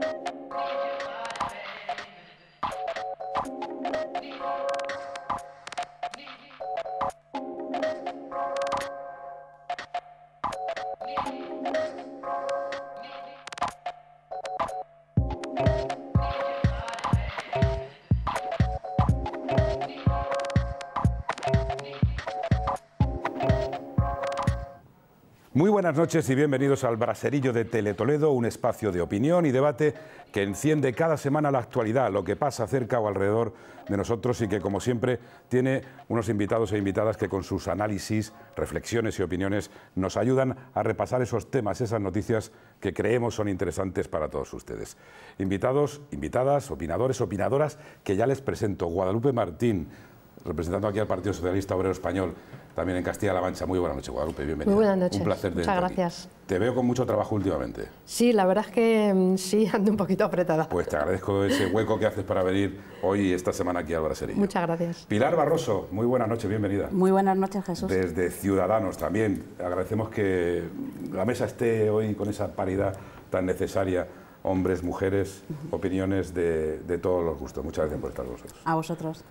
Thank you. Muy buenas noches y bienvenidos al Braserillo de Teletoledo, un espacio de opinión y debate que enciende cada semana la actualidad, lo que pasa cerca o alrededor de nosotros y que, como siempre, tiene unos invitados e invitadas que con sus análisis, reflexiones y opiniones nos ayudan a repasar esos temas, esas noticias que creemos son interesantes para todos ustedes. Invitados, invitadas, opinadores, opinadoras, que ya les presento. Guadalupe Martín, representando aquí al Partido Socialista Obrero Español, también en Castilla-La Mancha. Muy buena noche, Guadalupe, bienvenida. Muy buenas noches. Un placer tenerte Muchas gracias. Te veo con mucho trabajo últimamente. Sí, la verdad es que mm, sí, ando un poquito apretada. Pues te agradezco ese hueco que haces para venir hoy esta semana aquí al Braserillo. Muchas gracias. Pilar Barroso, muy buenas noches, bienvenida. Muy buenas noches, Jesús. Desde Ciudadanos también, agradecemos que la mesa esté hoy con esa paridad tan necesaria hombres, mujeres, opiniones de, todos los gustos. Muchas gracias por estar vosotros. A vosotros.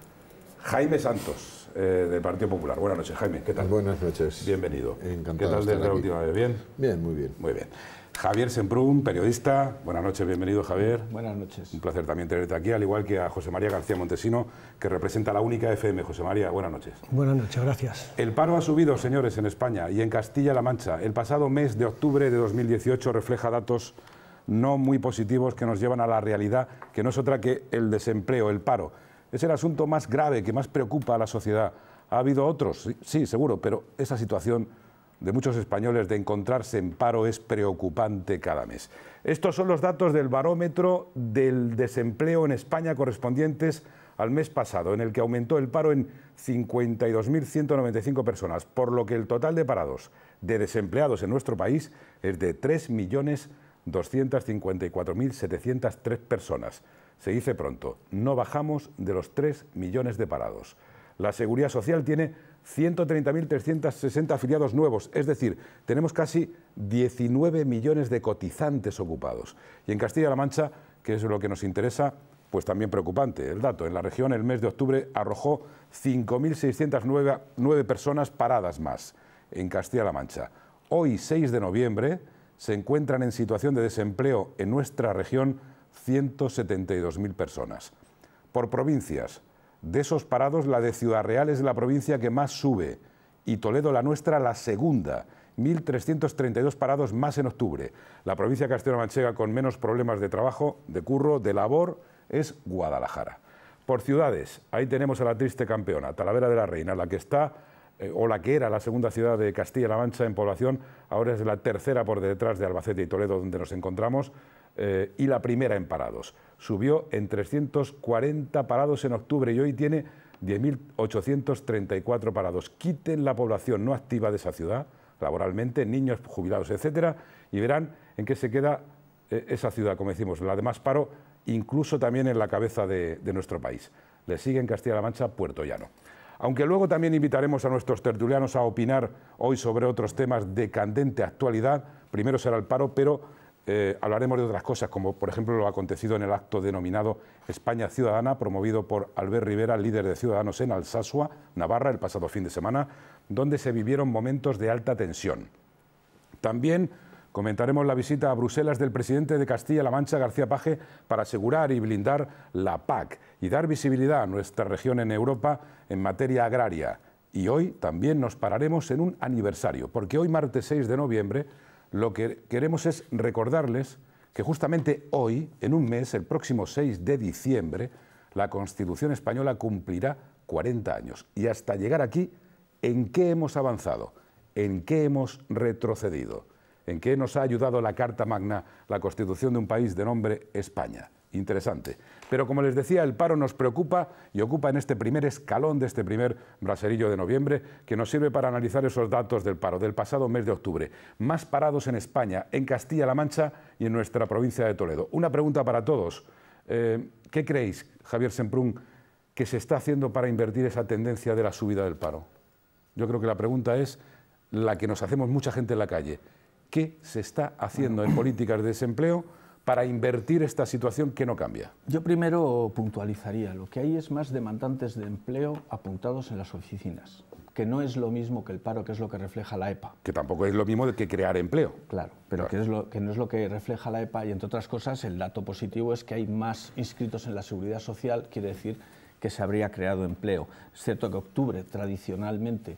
Jaime Santos, eh, del Partido Popular. Buenas noches, Jaime. ¿Qué tal? Buenas noches. Bienvenido. Encantado. ¿Qué tal desde la última vez? ¿Bien? Bien, muy bien. Muy bien. Javier Semprún, periodista. Buenas noches, bienvenido, Javier. Buenas noches. Un placer también tenerte aquí, al igual que a José María García Montesino, que representa la única FM. José María, buenas noches. Buenas noches, gracias. El paro ha subido, señores, en España y en Castilla-La Mancha. El pasado mes de octubre de 2018 refleja datos no muy positivos que nos llevan a la realidad, que no es otra que el desempleo, el paro es el asunto más grave que más preocupa a la sociedad. ¿Ha habido otros? Sí, seguro, pero esa situación de muchos españoles de encontrarse en paro es preocupante cada mes. Estos son los datos del barómetro del desempleo en España correspondientes al mes pasado, en el que aumentó el paro en 52.195 personas, por lo que el total de parados de desempleados en nuestro país es de 3.254.703 personas. Se dice pronto, no bajamos de los 3 millones de parados. La Seguridad Social tiene 130.360 afiliados nuevos, es decir, tenemos casi 19 millones de cotizantes ocupados. Y en Castilla-La Mancha, que es lo que nos interesa, pues también preocupante el dato. En la región el mes de octubre arrojó 5.609 personas paradas más en Castilla-La Mancha. Hoy, 6 de noviembre, se encuentran en situación de desempleo en nuestra región 172.000 personas. Por provincias, de esos parados, la de Ciudad Real es la provincia que más sube y Toledo, la nuestra, la segunda. 1.332 parados más en octubre. La provincia castellano-manchega con menos problemas de trabajo, de curro, de labor, es Guadalajara. Por ciudades, ahí tenemos a la triste campeona, Talavera de la Reina, la que está eh, o la que era la segunda ciudad de Castilla-La Mancha en población, ahora es la tercera por detrás de Albacete y Toledo, donde nos encontramos, eh, y la primera en parados. Subió en 340 parados en octubre y hoy tiene 10.834 parados. Quiten la población no activa de esa ciudad, laboralmente, niños jubilados, etcétera, y verán en qué se queda eh, esa ciudad, como decimos, la de más paro, incluso también en la cabeza de, de nuestro país. Le sigue en Castilla-La Mancha Puerto Llano. Aunque luego también invitaremos a nuestros tertulianos a opinar hoy sobre otros temas de candente actualidad, primero será el paro, pero eh, hablaremos de otras cosas, como por ejemplo lo acontecido en el acto denominado España Ciudadana, promovido por Albert Rivera, líder de Ciudadanos en Alsasua, Navarra, el pasado fin de semana, donde se vivieron momentos de alta tensión. También comentaremos la visita a Bruselas del presidente de Castilla-La Mancha, García Page, para asegurar y blindar la PAC y dar visibilidad a nuestra región en Europa en materia agraria. Y hoy también nos pararemos en un aniversario, porque hoy martes 6 de noviembre lo que queremos es recordarles que justamente hoy, en un mes, el próximo 6 de diciembre, la Constitución española cumplirá 40 años. Y hasta llegar aquí, ¿en qué hemos avanzado? ¿En qué hemos retrocedido? ¿En qué nos ha ayudado la Carta Magna, la Constitución de un país de nombre España? interesante. Pero como les decía, el paro nos preocupa y ocupa en este primer escalón de este primer braserillo de noviembre que nos sirve para analizar esos datos del paro del pasado mes de octubre. Más parados en España, en Castilla-La Mancha y en nuestra provincia de Toledo. Una pregunta para todos. Eh, ¿Qué creéis, Javier Semprún, que se está haciendo para invertir esa tendencia de la subida del paro? Yo creo que la pregunta es la que nos hacemos mucha gente en la calle. ¿Qué se está haciendo en políticas de desempleo? para invertir esta situación que no cambia? Yo primero puntualizaría, lo que hay es más demandantes de empleo apuntados en las oficinas, que no es lo mismo que el paro, que es lo que refleja la EPA. Que tampoco es lo mismo que crear empleo. Claro, pero Que, es lo, que no es lo que refleja la EPA y entre otras cosas el dato positivo es que hay más inscritos en la seguridad social, quiere decir que se habría creado empleo. Es cierto que octubre tradicionalmente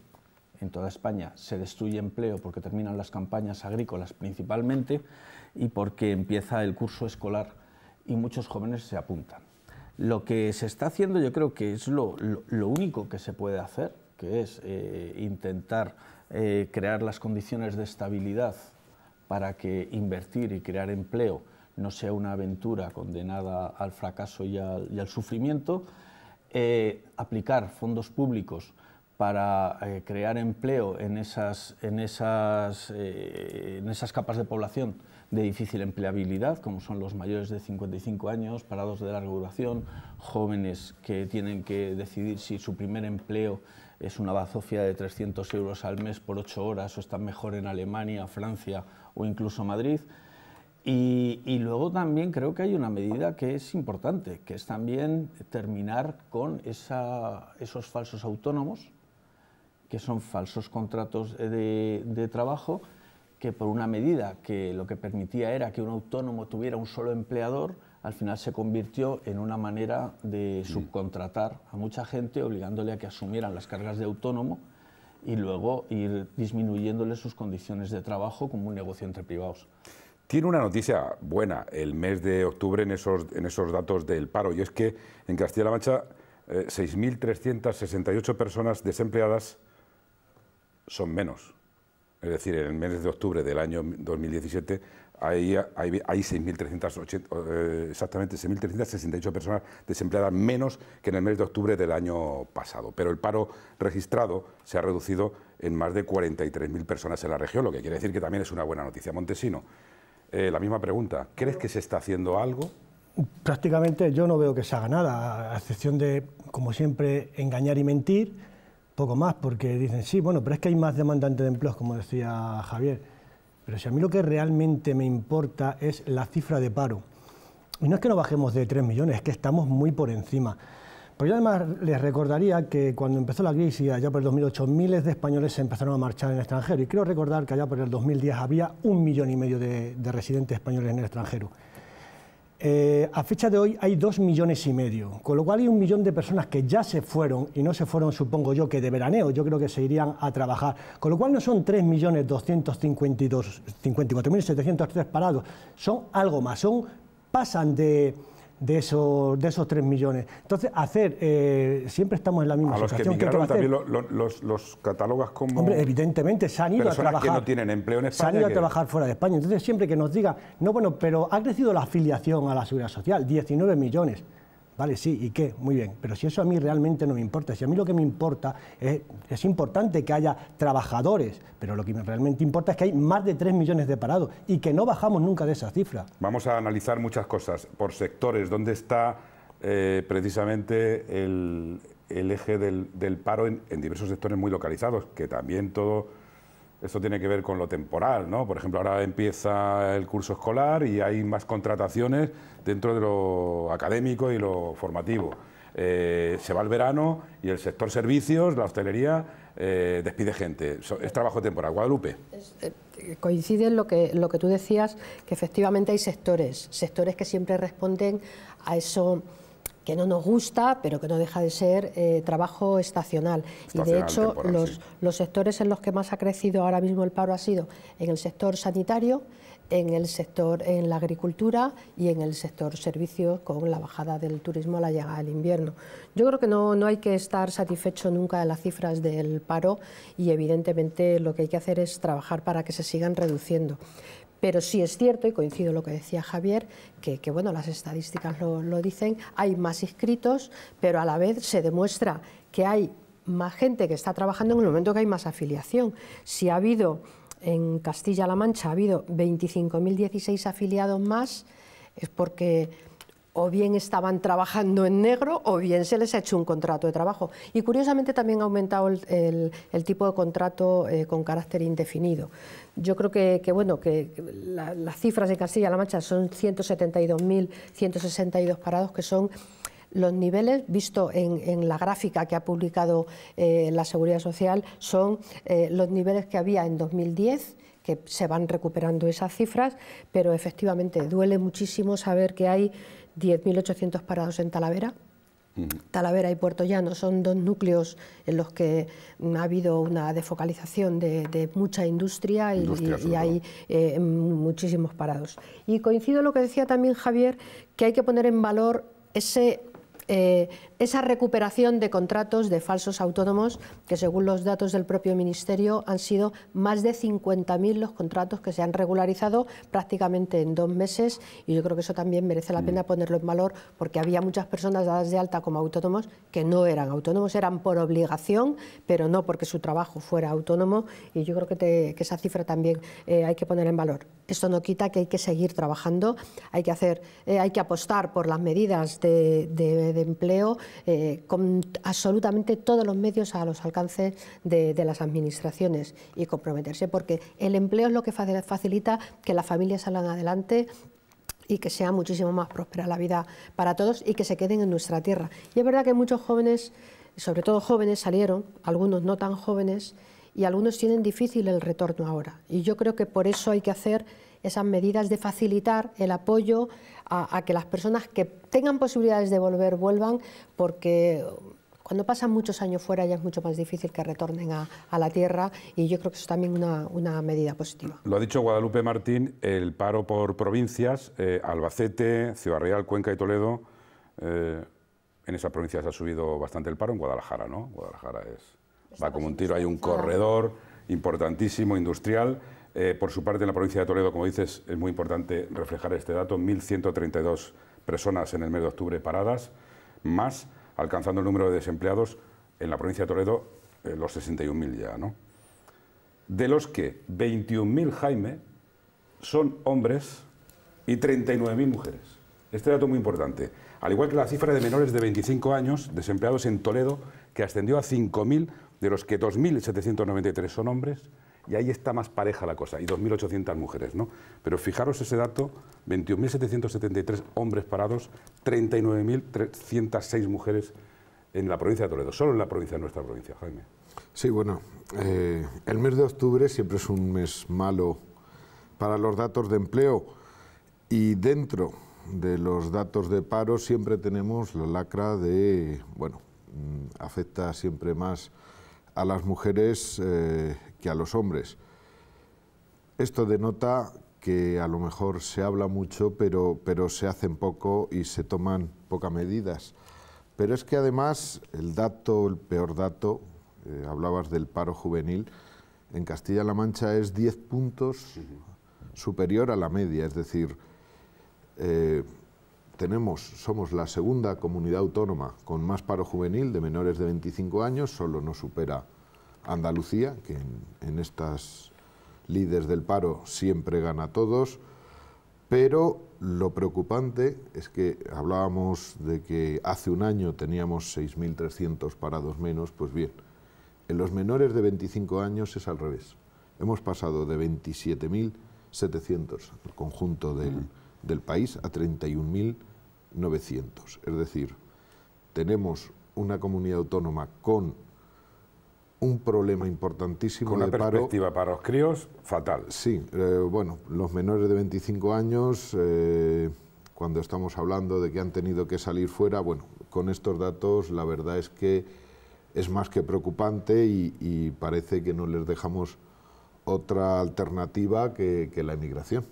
en toda España se destruye empleo porque terminan las campañas agrícolas principalmente, y porque empieza el curso escolar y muchos jóvenes se apuntan. Lo que se está haciendo yo creo que es lo, único que se puede hacer, que es eh, intentar eh, crear las condiciones de estabilidad para que invertir y crear empleo no sea una aventura condenada al fracaso y al, sufrimiento, eh, aplicar fondos públicos para crear empleo en en esas capas de población de difícil empleabilidad, como son los mayores de 55 años, parados de larga duración, jóvenes que tienen que decidir si su primer empleo es una bazofia de 300 euros al mes por 8 horas o están mejor en Alemania, Francia o incluso Madrid. Y, luego también creo que hay una medida que es importante, que es también terminar con esos falsos autónomos, que son falsos contratos de, de trabajo, que por una medida que lo que permitía era que un autónomo tuviera un solo empleador, al final se convirtió en una manera de subcontratar a mucha gente, obligándole a que asumieran las cargas de autónomo y luego ir disminuyéndole sus condiciones de trabajo como un negocio entre privados. Tiene una noticia buena el mes de octubre en esos, datos del paro, y es que en Castilla-La Mancha 6.368 eh, personas desempleadas son menos es decir, en el mes de octubre del año 2017, hay, eh, exactamente 6.368 personas desempleadas menos que en el mes de octubre del año pasado. Pero el paro registrado se ha reducido en más de 43.000 personas en la región, lo que quiere decir que también es una buena noticia. Montesino, eh, la misma pregunta, ¿crees que se está haciendo algo? Prácticamente yo no veo que se haga nada, a excepción de, como siempre, engañar y mentir poco más, porque dicen, sí, bueno, pero es que hay más demandantes de empleos, como decía Javier. Pero si a mí lo que realmente me importa es la cifra de paro. Y no es que no bajemos de 3 millones, es que estamos muy por encima. Pero yo además les recordaría que cuando empezó la crisis, ya por el 2008, miles de españoles se empezaron a marchar en el extranjero. Y creo recordar que allá por el 2010 había un millón y medio de residentes españoles en el extranjero. Eh, a fecha de hoy hay dos millones y medio, con lo cual hay un millón de personas que ya se fueron, y no se fueron, supongo yo, que de veraneo, yo creo que se irían a trabajar, con lo cual no son 3.254.703 parados, son algo más, son pasan de de esos, de esos 3 millones. Entonces, hacer, eh, siempre estamos en la misma situación. los que emigraron también los, los, como... Hombre, evidentemente, se han ido a trabajar... que no tienen empleo en España. Se han ido a trabajar fuera de España. Entonces, siempre que nos diga no, bueno, pero ha crecido la afiliación a la Seguridad Social, 19 millones. Vale, sí, ¿y qué? Muy bien, pero si eso a mí realmente no me importa, si a mí lo que me importa es, es importante que haya trabajadores, pero lo que realmente importa es que hay más de 3 millones de parados y que no bajamos nunca de esa cifra. Vamos a analizar muchas cosas por sectores, dónde está eh, precisamente el, eje del, paro en, en, diversos sectores muy localizados, que también todo esto tiene que ver con lo temporal, ¿no? Por ejemplo, ahora empieza el curso escolar y hay más contrataciones dentro de lo académico y lo formativo. Eh, se va el verano y el sector servicios, la hostelería, eh, despide gente. es trabajo temporal. Guadalupe. Eh, coincide en lo que, lo que tú decías, que efectivamente hay sectores, sectores que siempre responden a eso que no nos gusta, pero que no deja de ser eh, trabajo estacional. Y de hecho, los, los sectores en los que más ha crecido ahora mismo el paro ha sido en el sector sanitario, en el sector en la agricultura y en el sector servicios con la bajada del turismo a la llegada del invierno. Yo creo que no, no hay que estar satisfecho nunca de las cifras del paro y evidentemente lo que hay que hacer es trabajar para que se sigan reduciendo. Pero sí es cierto, y coincido lo que decía Javier, que, bueno, las estadísticas lo, lo dicen, hay más inscritos, pero a la vez se demuestra que hay más gente que está trabajando en el momento que hay más afiliación. Si ha habido en Castilla-La Mancha ha habido 25.016 afiliados más, es porque o bien estaban trabajando en negro o bien se les ha hecho un contrato de trabajo. Y curiosamente también ha aumentado el, tipo de contrato eh, con carácter indefinido. Yo creo que, bueno, que las cifras de Castilla-La Mancha son 172.162 parados, que son los niveles, visto en, la gráfica que ha publicado eh, la Seguridad Social, son eh, los niveles que había en 2010 que se van recuperando esas cifras, pero efectivamente duele muchísimo saber que hay 10.800 parados en Talavera. Talavera y Puerto Llano son dos núcleos en los que mm, ha habido una defocalización de, mucha industria, y, hay eh, muchísimos parados. Y coincido en lo que decía también Javier, que hay que poner en valor ese eh, esa recuperación de contratos de falsos autónomos, que según los datos del propio Ministerio han sido más de 50.000 los contratos que se han regularizado prácticamente en dos meses y yo creo que eso también merece la mm. pena ponerlo en valor porque había muchas personas dadas de alta como autónomos que no eran autónomos, eran por obligación, pero no porque su trabajo fuera autónomo y yo creo que, esa cifra también eh, hay que poner en valor. Esto no quita que hay que seguir trabajando, hay que, hacer, eh, hay que apostar por las medidas de empleo eh, con absolutamente todos los medios a los alcances de, las administraciones y comprometerse, porque el empleo es lo que facilita que las familias salgan adelante y que sea muchísimo más próspera la vida para todos y que se queden en nuestra tierra. Y es verdad que muchos jóvenes, sobre todo jóvenes, salieron, algunos no tan jóvenes, y algunos tienen difícil el retorno ahora. Y yo creo que por eso hay que hacer esas medidas de facilitar el apoyo a, que las personas que tengan posibilidades de volver vuelvan, porque cuando pasan muchos años fuera ya es mucho más difícil que retornen a, la tierra y yo creo que eso es también una, una, medida positiva. Lo ha dicho Guadalupe Martín, el paro por provincias, eh, Albacete, Ciudad Real, Cuenca y Toledo, eh, en esas provincias ha subido bastante el paro, en Guadalajara, ¿no? Guadalajara es, va como un tiro, hay un corredor importantísimo, industrial eh, por su parte, en la provincia de Toledo, como dices, es muy importante reflejar este dato, 1.132 personas en el mes de octubre paradas, más alcanzando el número de desempleados en la provincia de Toledo, eh, los 61.000 ya, ¿no? De los que 21.000, Jaime, son hombres y 39.000 mujeres. Este dato es muy importante. Al igual que la cifra de menores de 25 años desempleados en Toledo, que ascendió a 5.000, de los que 2.793 son hombres y ahí está más pareja la cosa, y 2.800 mujeres, ¿no? Pero fijaros ese dato, 21.773 hombres parados, 39.306 mujeres en la provincia de Toledo, solo en la provincia de nuestra provincia, Jaime. Sí, bueno, eh, el mes de octubre siempre es un mes malo para los datos de empleo y dentro de los datos de paro siempre tenemos la lacra de, bueno, mm, afecta siempre más a las mujeres eh, que a los hombres. Esto denota que a lo mejor se habla mucho, pero, pero se hacen poco y se toman pocas medidas. Pero es que además el dato, el peor dato, eh, hablabas del paro juvenil, en Castilla-La Mancha es 10 puntos superior a la media, es decir, eh, tenemos, somos la segunda comunidad autónoma con más paro juvenil de menores de 25 años, solo nos supera Andalucía, que en, estas líderes del paro siempre gana todos, pero lo preocupante es que hablábamos de que hace un año teníamos 6.300 parados menos, pues bien, en los menores de 25 años es al revés. Hemos pasado de 27.700, el conjunto del, del país, a 31.000 900. Es decir, tenemos una comunidad autónoma con un problema importantísimo con una perspectiva para los críos fatal. Sí, eh, bueno, los menores de 25 años, eh, cuando estamos hablando de que han tenido que salir fuera, bueno, con estos datos la verdad es que es más que preocupante y, parece que no les dejamos otra alternativa que, que la emigración.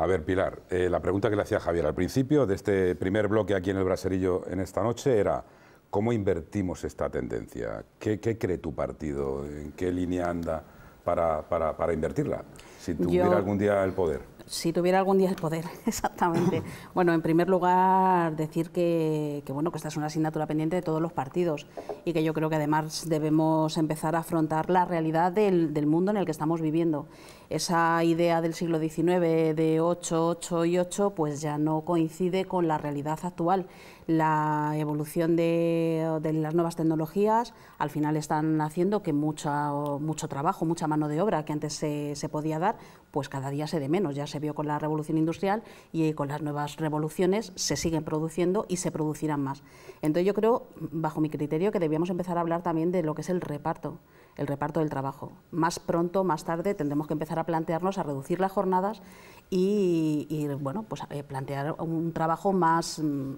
A ver, Pilar, eh, la pregunta que le hacía Javier al principio de este primer bloque aquí en el Braserillo en esta noche era, ¿cómo invertimos esta tendencia? ¿Qué, cree tu partido? ¿En qué línea anda para, invertirla? Si tuviera algún día el poder. Si tuviera algún día el poder, exactamente. Bueno, en primer lugar, decir que, bueno, que esta es una asignatura pendiente de todos los partidos y que yo creo que además debemos empezar a afrontar la realidad del, mundo en el que estamos viviendo. Esa idea del siglo XIX de 8, 8 y 8, pues ya no coincide con la realidad actual. La evolución de, las nuevas tecnologías al final están haciendo que mucho mucho trabajo, mucha mano de obra que antes se, se podía dar, pues cada día se de menos. Ya se vio con la revolución industrial y con las nuevas revoluciones se siguen produciendo y se producirán más. Entonces yo creo, bajo mi criterio, que debíamos empezar a hablar también de lo que es el reparto, el reparto del trabajo. Más pronto, más tarde, tendremos que empezar a plantearnos a reducir las jornadas y, bueno, pues eh, plantear un trabajo más... Mm,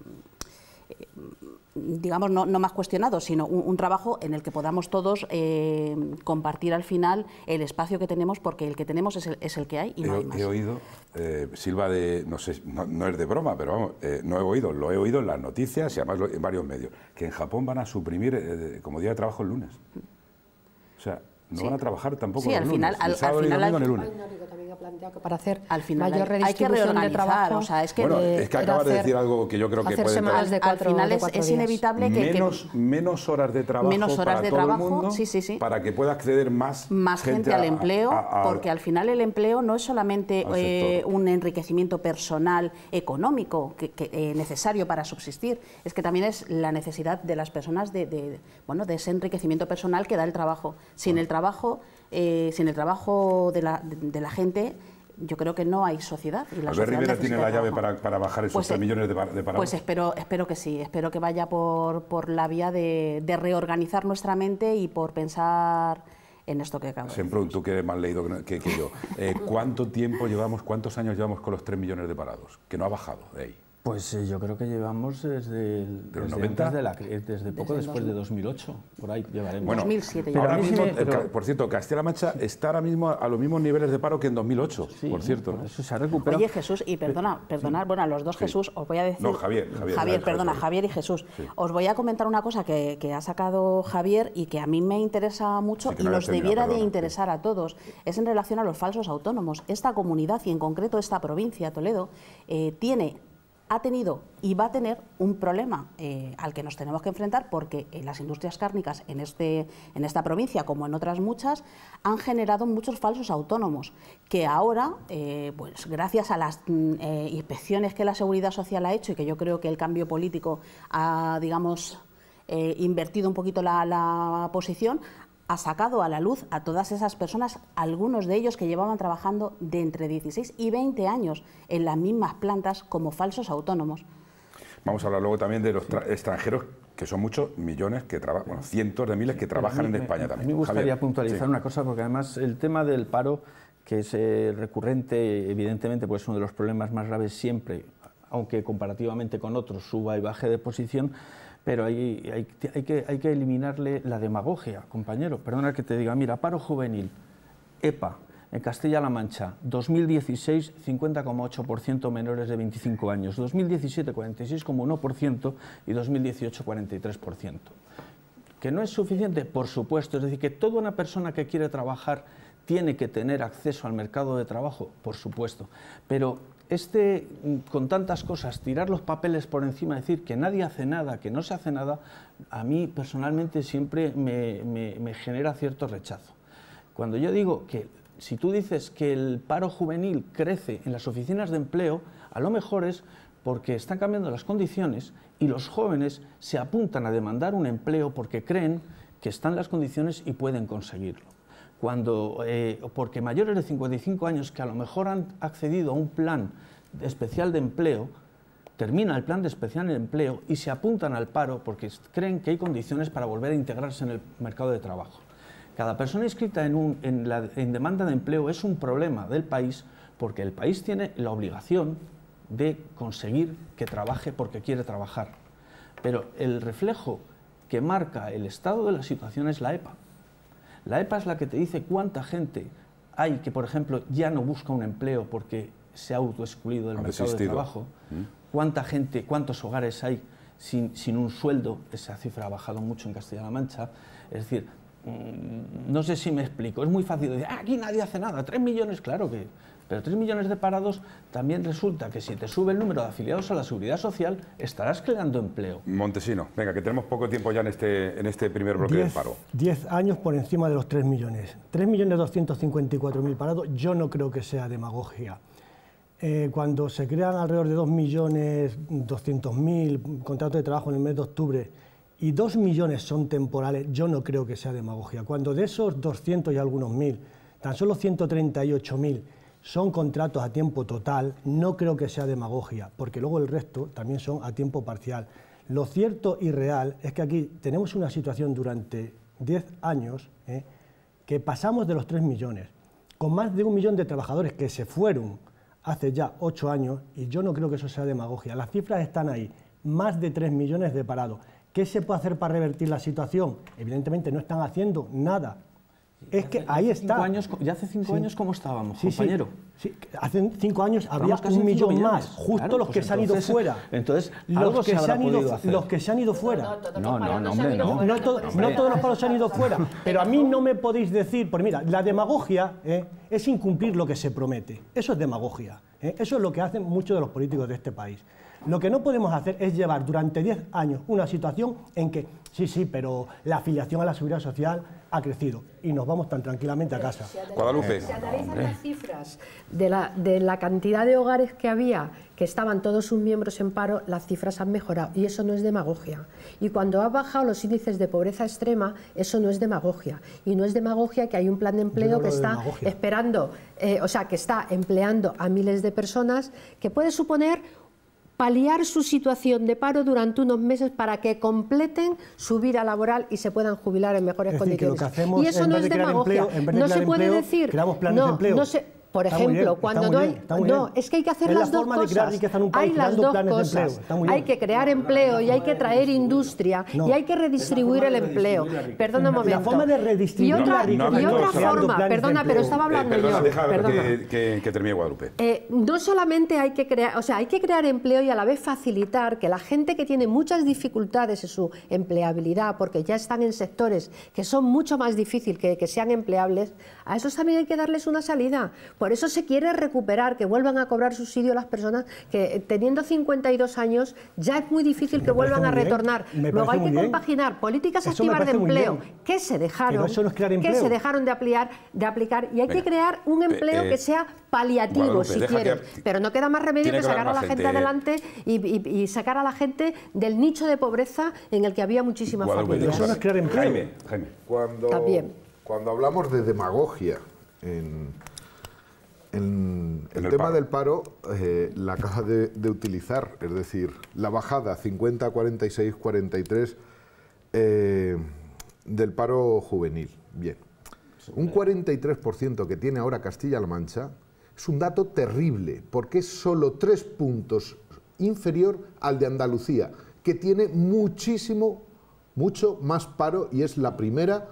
digamos, no, no, más cuestionado, sino un, trabajo en el que podamos todos eh, compartir al final el espacio que tenemos, porque el que tenemos es el, que hay y no he, hay He oído, eh, Silva, de, no, sé, no, es de broma, pero vamos, eh, no he oído, lo he oído en las noticias y además en varios medios, que en Japón van a suprimir como día de trabajo el lunes. O sea, no van a trabajar tampoco el al lunes, final, al, al final, el lunes para hacer Al final hay, que reorganizar, trabajo, o sea, es que, bueno, eh, es que de decir algo que yo creo que puede Al final es, inevitable que, menos horas de trabajo menos horas de trabajo, para que pueda acceder más más gente, al empleo, porque al final el empleo no es solamente eh, un enriquecimiento personal económico que, eh, necesario para subsistir, es que también es la necesidad de las personas de, bueno de ese enriquecimiento personal que da el trabajo. Sin el trabajo eh, sin el trabajo de la, gente yo creo que no hay sociedad. Y la Rivera tiene la llave para, bajar esos 3 pues, eh, millones de, parados. Pues espero, espero que sí, espero que vaya por, la vía de, reorganizar nuestra mente y por pensar en esto que acabo Siempre de tú que más leído que, yo. Eh, ¿Cuánto tiempo llevamos, cuántos años llevamos con los 3 millones de parados? Que no ha bajado de ahí. Pues eh, yo creo que llevamos desde, el, desde eh, desde poco después de 2008, por ahí llevaremos. Bueno, 2007 Por cierto, Castilla-La Mancha está ahora mismo a, los mismos niveles de paro que en 2008, por cierto. eso se ha recuperado. Oye, Jesús, y perdona, perdona, bueno, a los dos Jesús os voy a decir... No, Javier, Javier. perdona, Javier, y Jesús. Os voy a comentar una cosa que, ha sacado Javier y que a mí me interesa mucho y nos debiera de interesar a todos. Es en relación a los falsos autónomos. Esta comunidad y en concreto esta provincia, Toledo, eh, tiene ha tenido y va a tener un problema eh, al que nos tenemos que enfrentar porque eh, las industrias cárnicas en, este, en esta provincia, como en otras muchas, han generado muchos falsos autónomos que ahora, eh, pues gracias a las mm, inspecciones que la Seguridad Social ha hecho y que yo creo que el cambio político ha, digamos, invertido un poquito la, la posición, ha sacado a la luz a todas esas personas, algunos de ellos que llevaban trabajando de entre 16 y 20 años en las mismas plantas como falsos autónomos. Vamos a hablar luego también de los extranjeros, que son muchos millones que trabajan, bueno, cientos de miles que trabajan en España también. me gustaría puntualizar una cosa, porque además el tema del paro, que es eh, recurrente, evidentemente, pues es uno de los problemas más graves siempre, aunque comparativamente con otros suba y baje de posición, pero hay, que, hay que eliminarle la demagogia, compañero. Perdona que te diga, mira, paro juvenil, EPA, en Castilla-La Mancha, 2016, 50,8% menores de 25 años, 2017, 46,1% y 2018, 43%. ¿Que no es suficiente? Por supuesto, es decir, que toda una persona que quiere trabajar tiene que tener acceso al mercado de trabajo, por supuesto, pero este, mm, con tantas cosas, tirar los papeles por encima, decir que nadie hace nada, que no se hace nada, a mí personalmente siempre me, genera cierto rechazo. Cuando yo digo que si tú dices que el paro juvenil crece en las oficinas de empleo, a lo mejor es porque están cambiando las condiciones y los jóvenes se apuntan a demandar un empleo porque creen que están las condiciones y pueden conseguirlo. Eh, porque mayores de 55 años que a lo mejor han accedido a un plan especial de empleo, termina el plan de especial de empleo y se apuntan al paro porque creen que hay condiciones para volver a integrarse en el mercado de trabajo. Cada persona inscrita en demanda de empleo es un problema del país porque el país tiene la obligación de conseguir que trabaje porque quiere trabajar. Pero el reflejo que marca el estado de la situación es la EPA. La EPA es la que te dice cuánta gente hay que, por ejemplo, ya no busca un empleo porque se ha autoexcluido del mercado de trabajo, mm. cuánta gente, cuántos hogares hay sin, un sueldo, esa cifra ha bajado mucho en Castilla-La Mancha, es decir, mm, no sé si me explico, es muy fácil decir, ah, aquí nadie hace nada, tres millones, claro que pero 3 millones de parados también resulta que si te sube el número de afiliados a la seguridad social, estarás creando empleo. Montesino, venga, que tenemos poco tiempo ya en este, en este primer bloque de paro. 10 años por encima de los 3 millones. 3.254.000 millones 254 mil parados, yo no creo que sea demagogia. Eh, cuando se crean alrededor de millones 2.200.000 contratos de trabajo en el mes de octubre y 2 millones son temporales, yo no creo que sea demagogia. Cuando de esos 200 y algunos mil, tan solo 138.000 son contratos a tiempo total, no creo que sea demagogia, porque luego el resto también son a tiempo parcial. Lo cierto y real es que aquí tenemos una situación durante 10 años ¿eh? que pasamos de los 3 millones, con más de un millón de trabajadores que se fueron hace ya 8 años, y yo no creo que eso sea demagogia. Las cifras están ahí, más de 3 millones de parados. ¿Qué se puede hacer para revertir la situación? Evidentemente no están haciendo nada es que ahí está. ¿Y ya hace cinco años, ¿cómo estábamos, compañero? Sí, hace cinco años había un millón más, justo los pues que se han ido fuera. Entonces, los que se, han ido, los que se han ido fuera. No, no, no, hombre, no. No, todos los palos se han ido fuera. Pero a mí no me podéis decir, Porque mira, la demagogia ¿eh? es incumplir lo que se promete. Eso es demagogia. ¿eh? Eso es lo que hacen muchos de los políticos de este país. Lo que no podemos hacer es llevar durante 10 años una situación en que, sí, sí, pero la afiliación a la seguridad social ha crecido y nos vamos tan tranquilamente a casa. Si Guadalupe. Si analizan las cifras de la, cantidad de hogares que había, que estaban todos sus miembros en paro, las cifras han mejorado y eso no es demagogia. Y cuando han bajado los índices de pobreza extrema, eso no es demagogia. Y no es demagogia que hay un plan de empleo que está esperando, eh, o sea, que está empleando a miles de personas, que puede suponer paliar su situación de paro durante unos meses para que completen su vida laboral y se puedan jubilar en mejores condiciones. y eso no es demagogia. no se puede decir. Planes de empleo. Por ejemplo, cuando no hay. no, es que hay que hacer las dos cosas. hay las dos Hay que crear empleo y hay que traer industria y hay que redistribuir el empleo. Perdona un momento. La forma de redistribuir y otra, forma, perdona, pero estaba hablando yo. Que, Guadalupe. no solamente hay que crear, o sea, hay que crear empleo y a la vez facilitar que la gente que tiene muchas dificultades en su empleabilidad, porque ya están en sectores que son mucho más difíciles que, que sean empleables, a esos también hay que darles una salida por eso se quiere recuperar, que vuelvan a cobrar subsidio las personas que eh, teniendo 52 años ya es muy difícil que vuelvan a retornar. Luego hay que compaginar políticas activas de empleo que se dejaron, que, se dejaron de aplicar, de aplicar y hay que crear un eh, empleo eh, que sea paliativo, si quieres. pero no queda más remedio que sacar a la gente, adelante y, sacar a la gente del nicho de pobreza en el que había muchísimas familias. Eso es crear empleo. Jaime, Cuando, cuando hablamos de demagogia en en el, tema del paro, eh, la caja de, utilizar, es decir, la bajada 50, 46, 43 del paro juvenil. Bien. Un 43% que tiene ahora Castilla-La Mancha es un dato terrible, porque es solo tres puntos inferior al de Andalucía, que tiene muchísimo, mucho más paro y es la primera,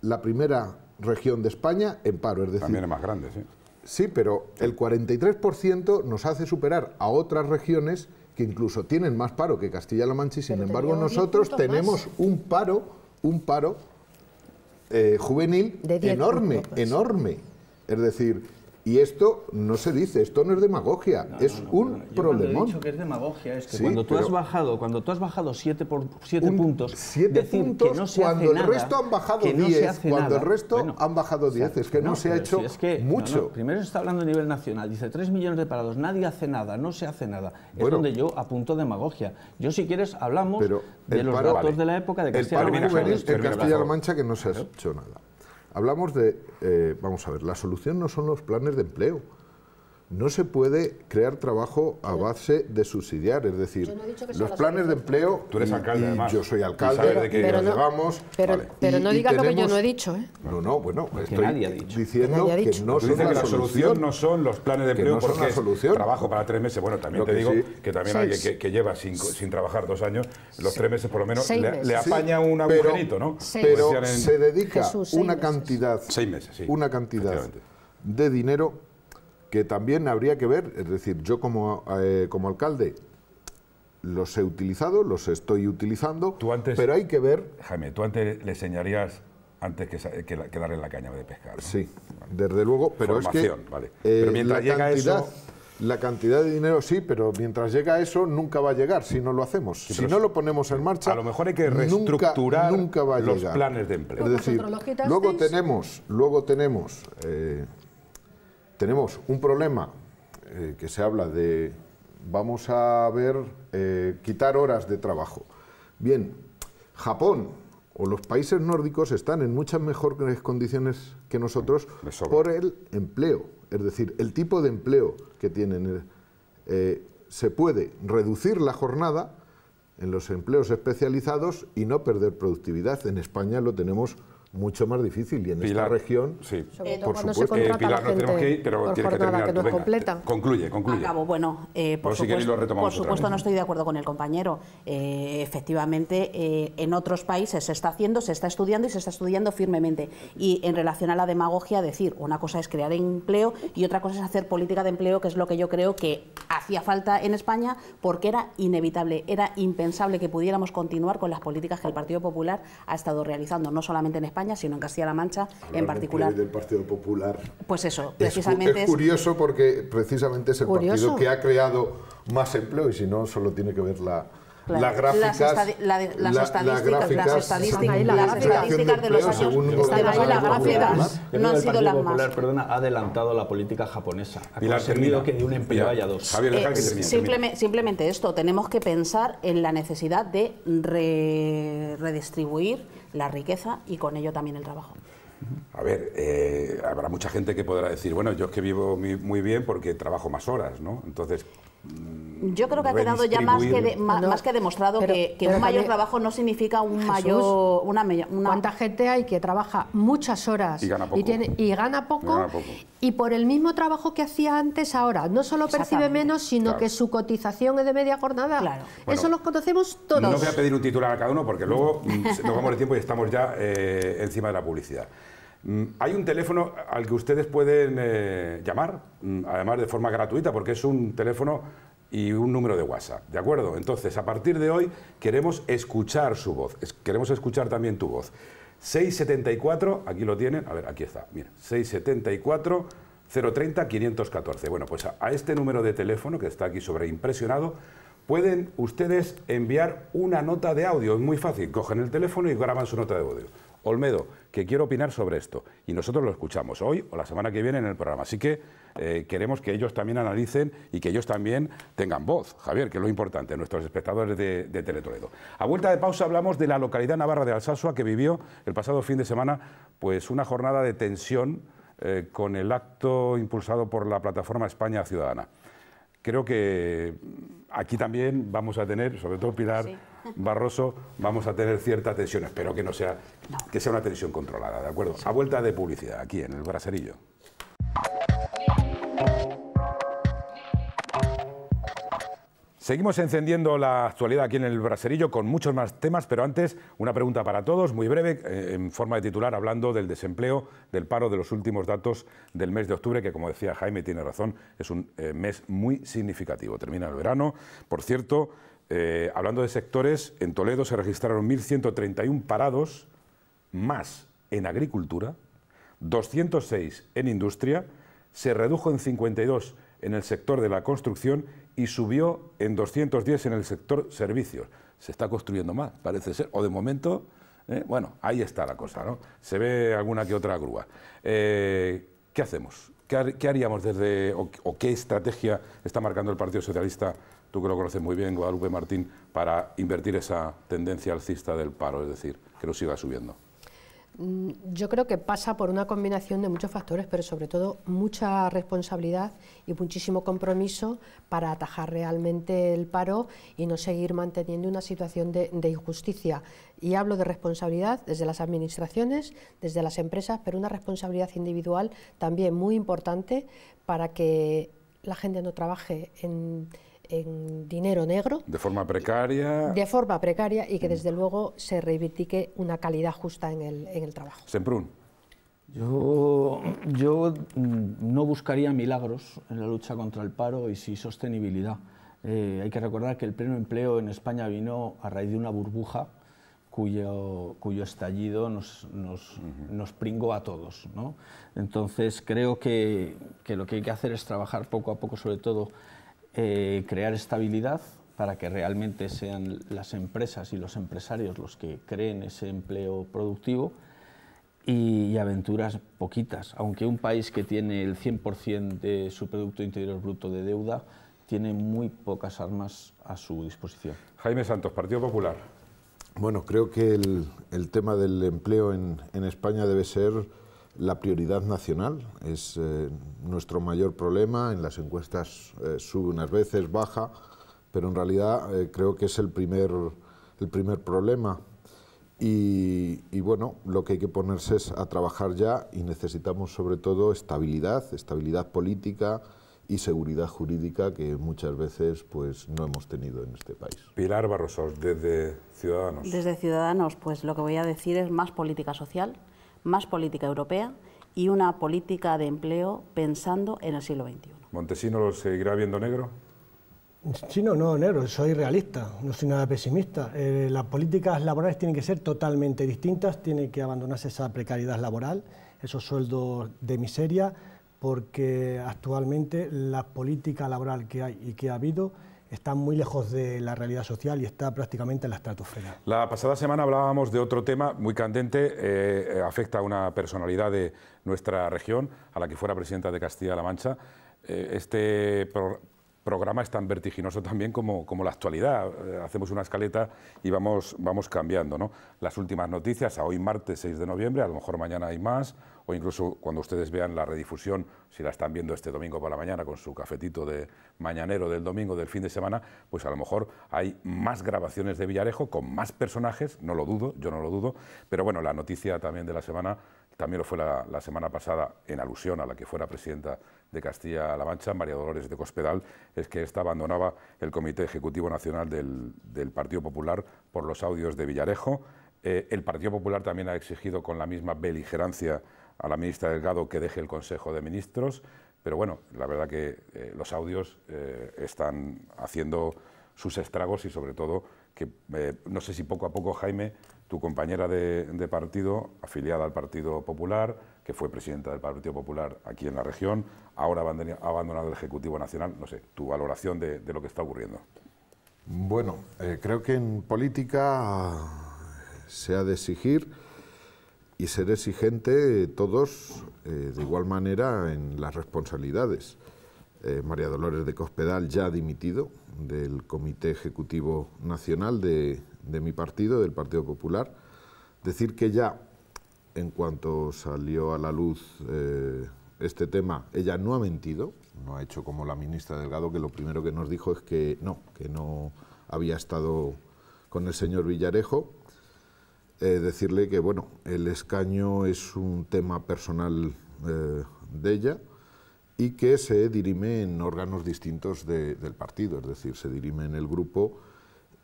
la primera región de España en paro. Es decir, También es más grande, sí Sí, pero el 43% nos hace superar a otras regiones que incluso tienen más paro que Castilla-La Mancha y sin embargo nosotros tenemos un paro, un paro eh, juvenil enorme, pues. enorme. Es decir, y esto no se dice, esto no es demagogia, es no, un problema. dicho que es demagogia, es que cuando tú has bajado, cuando tú has bajado siete, por, siete puntos, siete puntos que no se cuando el resto han bajado 10, cuando el resto han bajado 10, es que no, se ha hecho mucho. primero se está hablando a nivel nacional, dice 3 millones de parados, nadie hace nada, no se hace nada. Es donde yo apunto demagogia. Yo si quieres hablamos de los datos de la época de Castilla-La Mancha. en Castilla-La Mancha que no se ha hecho nada. Hablamos de, eh, vamos a ver, la solución no son los planes de empleo no se puede crear trabajo a base de subsidiar, es decir, los planes de empleo, tú eres alcalde, además. yo soy alcalde, de que pero, no, llevamos, pero, pero, no digas lo que yo no he dicho. ¿eh? No, no, bueno, estoy diciendo que, no son la, que la solución, no son los planes de empleo, no porque solución. trabajo para tres meses, bueno, también te digo que también hay alguien que, lleva sin, sin, trabajar dos años, los tres meses por lo menos, le, apaña un agujerito, ¿no? Pero se dedica una cantidad, una cantidad de dinero que también habría que ver, es decir, yo como, eh, alcalde los he utilizado, los estoy utilizando, pero hay que ver... Jaime, tú antes le enseñarías antes que, darle la caña de pescar. Sí, desde luego, pero es que... Vale. Eh, pero mientras llega eso... La cantidad de dinero sí, pero mientras llega eso nunca va a llegar si no lo hacemos. si no lo ponemos en marcha, a lo mejor hay que reestructurar nunca, va los planes de empleo. Es decir, luego tenemos, luego tenemos eh, tenemos un problema eh, que se habla de vamos a ver eh, quitar horas de trabajo. Bien, Japón o los países nórdicos están en muchas mejores condiciones que nosotros por el empleo. Es decir, el tipo de empleo que tienen. Eh, se puede reducir la jornada en los empleos especializados y no perder productividad. En España lo tenemos mucho más difícil. Y en región, sí. por supuesto. Eh, Pilar, no tenemos que ir, pero tiene que terminar. Que Concluye, concluye. Bueno, eh, por, supuesto, no estoy de acuerdo con el compañero. Eh, efectivamente, en otros países se está haciendo, se está estudiando y se está estudiando firmemente. Y en relación a la demagogia, decir, una cosa es crear empleo y otra cosa es hacer política de empleo, que es lo que yo creo que hacía falta en España porque era inevitable, era impensable que pudiéramos continuar con las políticas que el Partido Popular ha estado realizando, no solamente en España, sino en Castilla-La Mancha en particular. Del Partido Popular. Pues eso, precisamente. Es, curioso porque precisamente es el partido que ha creado más empleo y si no, solo tiene que ver la, Las gráficas, estadísticas, de los años, están ahí las gráficas, no han sido las más. Perdona, ha adelantado la política japonesa, ha servido que de un empleo haya dos. Eh, simplemente, esto, tenemos que pensar en la necesidad de redistribuir la riqueza y con ello también el trabajo. A ver, eh, habrá mucha gente que podrá decir, bueno, yo es que vivo muy bien porque trabajo más horas, ¿no? Entonces, Mm, Yo creo que ha quedado ya más que, demostrado que, un mayor trabajo no significa un mayor... Una, ¿Cuánta gente hay que trabaja muchas horas y gana poco? Y, por el mismo trabajo que hacía antes ahora? No solo percibe menos, sino que su cotización es de media jornada. Eso lo conocemos todos. No voy a pedir un titular a cada uno porque luego mm, nos vamos el tiempo y estamos ya eh, encima de la publicidad. Mm, hay un teléfono al que ustedes pueden eh, llamar, mm, además de forma gratuita, porque es un teléfono y un número de WhatsApp, ¿de acuerdo? Entonces, a partir de hoy queremos escuchar su voz, queremos escuchar también tu voz. 674, aquí lo tienen, a ver, aquí está, mira, 674 030 514. Bueno, pues a, a este número de teléfono que está aquí sobreimpresionado, pueden ustedes enviar una nota de audio, es muy fácil, cogen el teléfono y graban su nota de audio. Olmedo, que quiero opinar sobre esto. Y nosotros lo escuchamos hoy o la semana que viene en el programa. Así que eh, queremos que ellos también analicen y que ellos también tengan voz, Javier, que es lo importante, nuestros espectadores de, Teletoledo. A vuelta de pausa hablamos de la localidad navarra de Alsasua, que vivió el pasado fin de semana pues, una jornada de tensión eh, con el acto impulsado por la plataforma España Ciudadana. Creo que mm, aquí también vamos a tener, sobre todo Pilar, Barroso vamos a tener cierta tensión. Espero que no sea, que sea una tensión controlada, ¿de acuerdo? A vuelta de publicidad, aquí en el Braserillo. Seguimos encendiendo la actualidad aquí en el Braserillo con muchos más temas, pero antes una pregunta para todos, muy breve, eh, en forma de titular, hablando del desempleo, del paro, de los últimos datos del mes de octubre, que como decía Jaime, tiene razón, es un eh, mes muy significativo. Termina el verano, por cierto, eh, hablando de sectores, en Toledo se registraron 1.131 parados, más en agricultura, 206 en industria, se redujo en 52 en el sector de la construcción y subió en 210 en el sector servicios. Se está construyendo más, parece ser, o de momento, eh, bueno, ahí está la cosa, ¿no? Se ve alguna que otra grúa. Eh, ¿Qué hacemos? ¿Qué, haríamos desde, o qué estrategia está marcando el Partido Socialista tú que lo conoces muy bien, Guadalupe Martín, para invertir esa tendencia alcista del paro, es decir, que lo siga subiendo? Mm, yo creo que pasa por una combinación de muchos factores, pero sobre todo mucha responsabilidad y muchísimo compromiso para atajar realmente el paro y no seguir manteniendo una situación de, de, injusticia. Y hablo de responsabilidad desde las administraciones, desde las empresas, pero una responsabilidad individual también muy importante para que la gente no trabaje en en dinero negro. De forma precaria. De forma precaria y que mm. desde luego se reivindique una calidad justa en el, en el trabajo. Semprún. Yo, yo no buscaría milagros en la lucha contra el paro y sí sostenibilidad. Eh, hay que recordar que el pleno empleo en España vino a raíz de una burbuja cuyo, cuyo estallido nos, nos, nos pringó a todos. ¿no? Entonces creo que, que, lo que hay que hacer es trabajar poco a poco, sobre todo eh, crear estabilidad para que realmente sean las empresas y los empresarios los que creen ese empleo productivo y, aventuras poquitas. Aunque un país que tiene el 100% de su Producto Interior Bruto de deuda tiene muy pocas armas a su disposición. Jaime Santos, Partido Popular. Bueno, creo que el, tema del empleo en, en España debe ser la prioridad nacional es eh, nuestro mayor problema, en las encuestas eh, sube unas veces, baja, pero en realidad eh, creo que es el primer, el primer problema. Y, bueno, lo que hay que ponerse es a trabajar ya y necesitamos sobre todo estabilidad, estabilidad política y seguridad jurídica que muchas veces pues no hemos tenido en este país. Pilar Barroso, desde Ciudadanos. Desde Ciudadanos, pues lo que voy a decir es más política social, más política europea y una política de empleo pensando en el siglo XXI. ¿Montesino lo seguirá viendo negro? Sí, no, no, negro, soy realista, no soy nada pesimista. Eh, las políticas laborales tienen que ser totalmente distintas, tiene que abandonarse esa precariedad laboral, esos sueldos de miseria, porque actualmente la política laboral que hay y que ha habido está muy lejos de la realidad social y está prácticamente en la estratosfera. La pasada semana hablábamos de otro tema muy candente, eh, eh, afecta a una personalidad de nuestra región, a la que fuera presidenta de Castilla-La Mancha. Eh, este programa es tan vertiginoso también como, la actualidad. Eh, hacemos una escaleta y vamos, vamos cambiando. ¿no? Las últimas noticias, a hoy martes 6 de noviembre, a lo mejor mañana hay más, o incluso cuando ustedes vean la redifusión, si la están viendo este domingo por la mañana con su cafetito de mañanero del domingo, del fin de semana, pues a lo mejor hay más grabaciones de Villarejo con más personajes, no lo dudo, yo no lo dudo, pero bueno, la noticia también de la semana, también lo fue la, la semana pasada en alusión a la que fuera presidenta de Castilla-La Mancha, María Dolores de Cospedal, es que esta abandonaba el Comité Ejecutivo Nacional del, Partido Popular por los audios de Villarejo. Eh, el Partido Popular también ha exigido con la misma beligerancia a la ministra Delgado que deje el Consejo de Ministros, pero bueno, la verdad que eh, los audios eh, están haciendo sus estragos y sobre todo que no sé si poco a poco Jaime, tu compañera de partido, afiliada al Partido Popular, que fue presidenta del Partido Popular aquí en la región, ahora ha abandonado el Ejecutivo Nacional. No sé, tu valoración de, lo que está ocurriendo. Bueno, eh, creo que en política eh, se ha de exigir y ser exigente todos eh, de igual manera en las responsabilidades. María Dolores de Cospedal ya ha dimitido del Comité Ejecutivo Nacional de, de mi partido, del Partido Popular. Decir que ya en cuanto salió a la luz eh, este tema, ella no ha mentido, no ha hecho como la ministra Delgado, que lo primero que nos dijo es que no, que no había estado con el señor Villarejo. Eh, decirle que, bueno, el escaño es un tema personal eh, de ella y que se dirime en órganos distintos del partido, es decir, se dirime en el grupo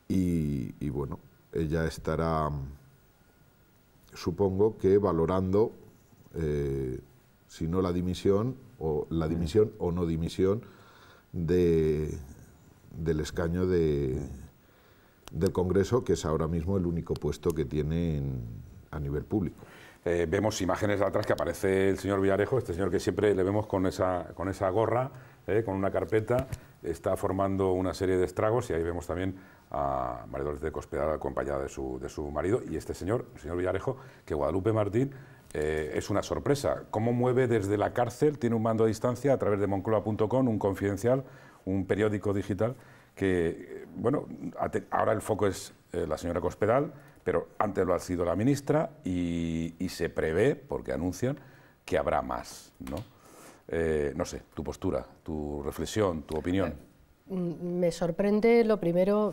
y, y bueno, ella estará supongo que valorando, eh, si no la dimisión, o la dimisión o no dimisión de, del escaño de, del Congreso, que es ahora mismo el único puesto que tiene a nivel público. Eh, vemos imágenes de atrás que aparece el señor Villarejo, este señor que siempre le vemos con esa, con esa gorra, eh, con una carpeta, está formando una serie de estragos y ahí vemos también a María de Cospedal acompañada de su, marido y este señor, el señor Villarejo, que Guadalupe Martín eh, es una sorpresa. ¿Cómo mueve desde la cárcel? Tiene un mando a distancia a través de moncloa.com, un confidencial, un periódico digital que, eh, bueno, ahora el foco es eh, la señora Cospedal, pero antes lo ha sido la ministra y, se prevé, porque anuncian, que habrá más, ¿no? no sé, tu postura, tu reflexión, tu opinión. Mm, me sorprende lo primero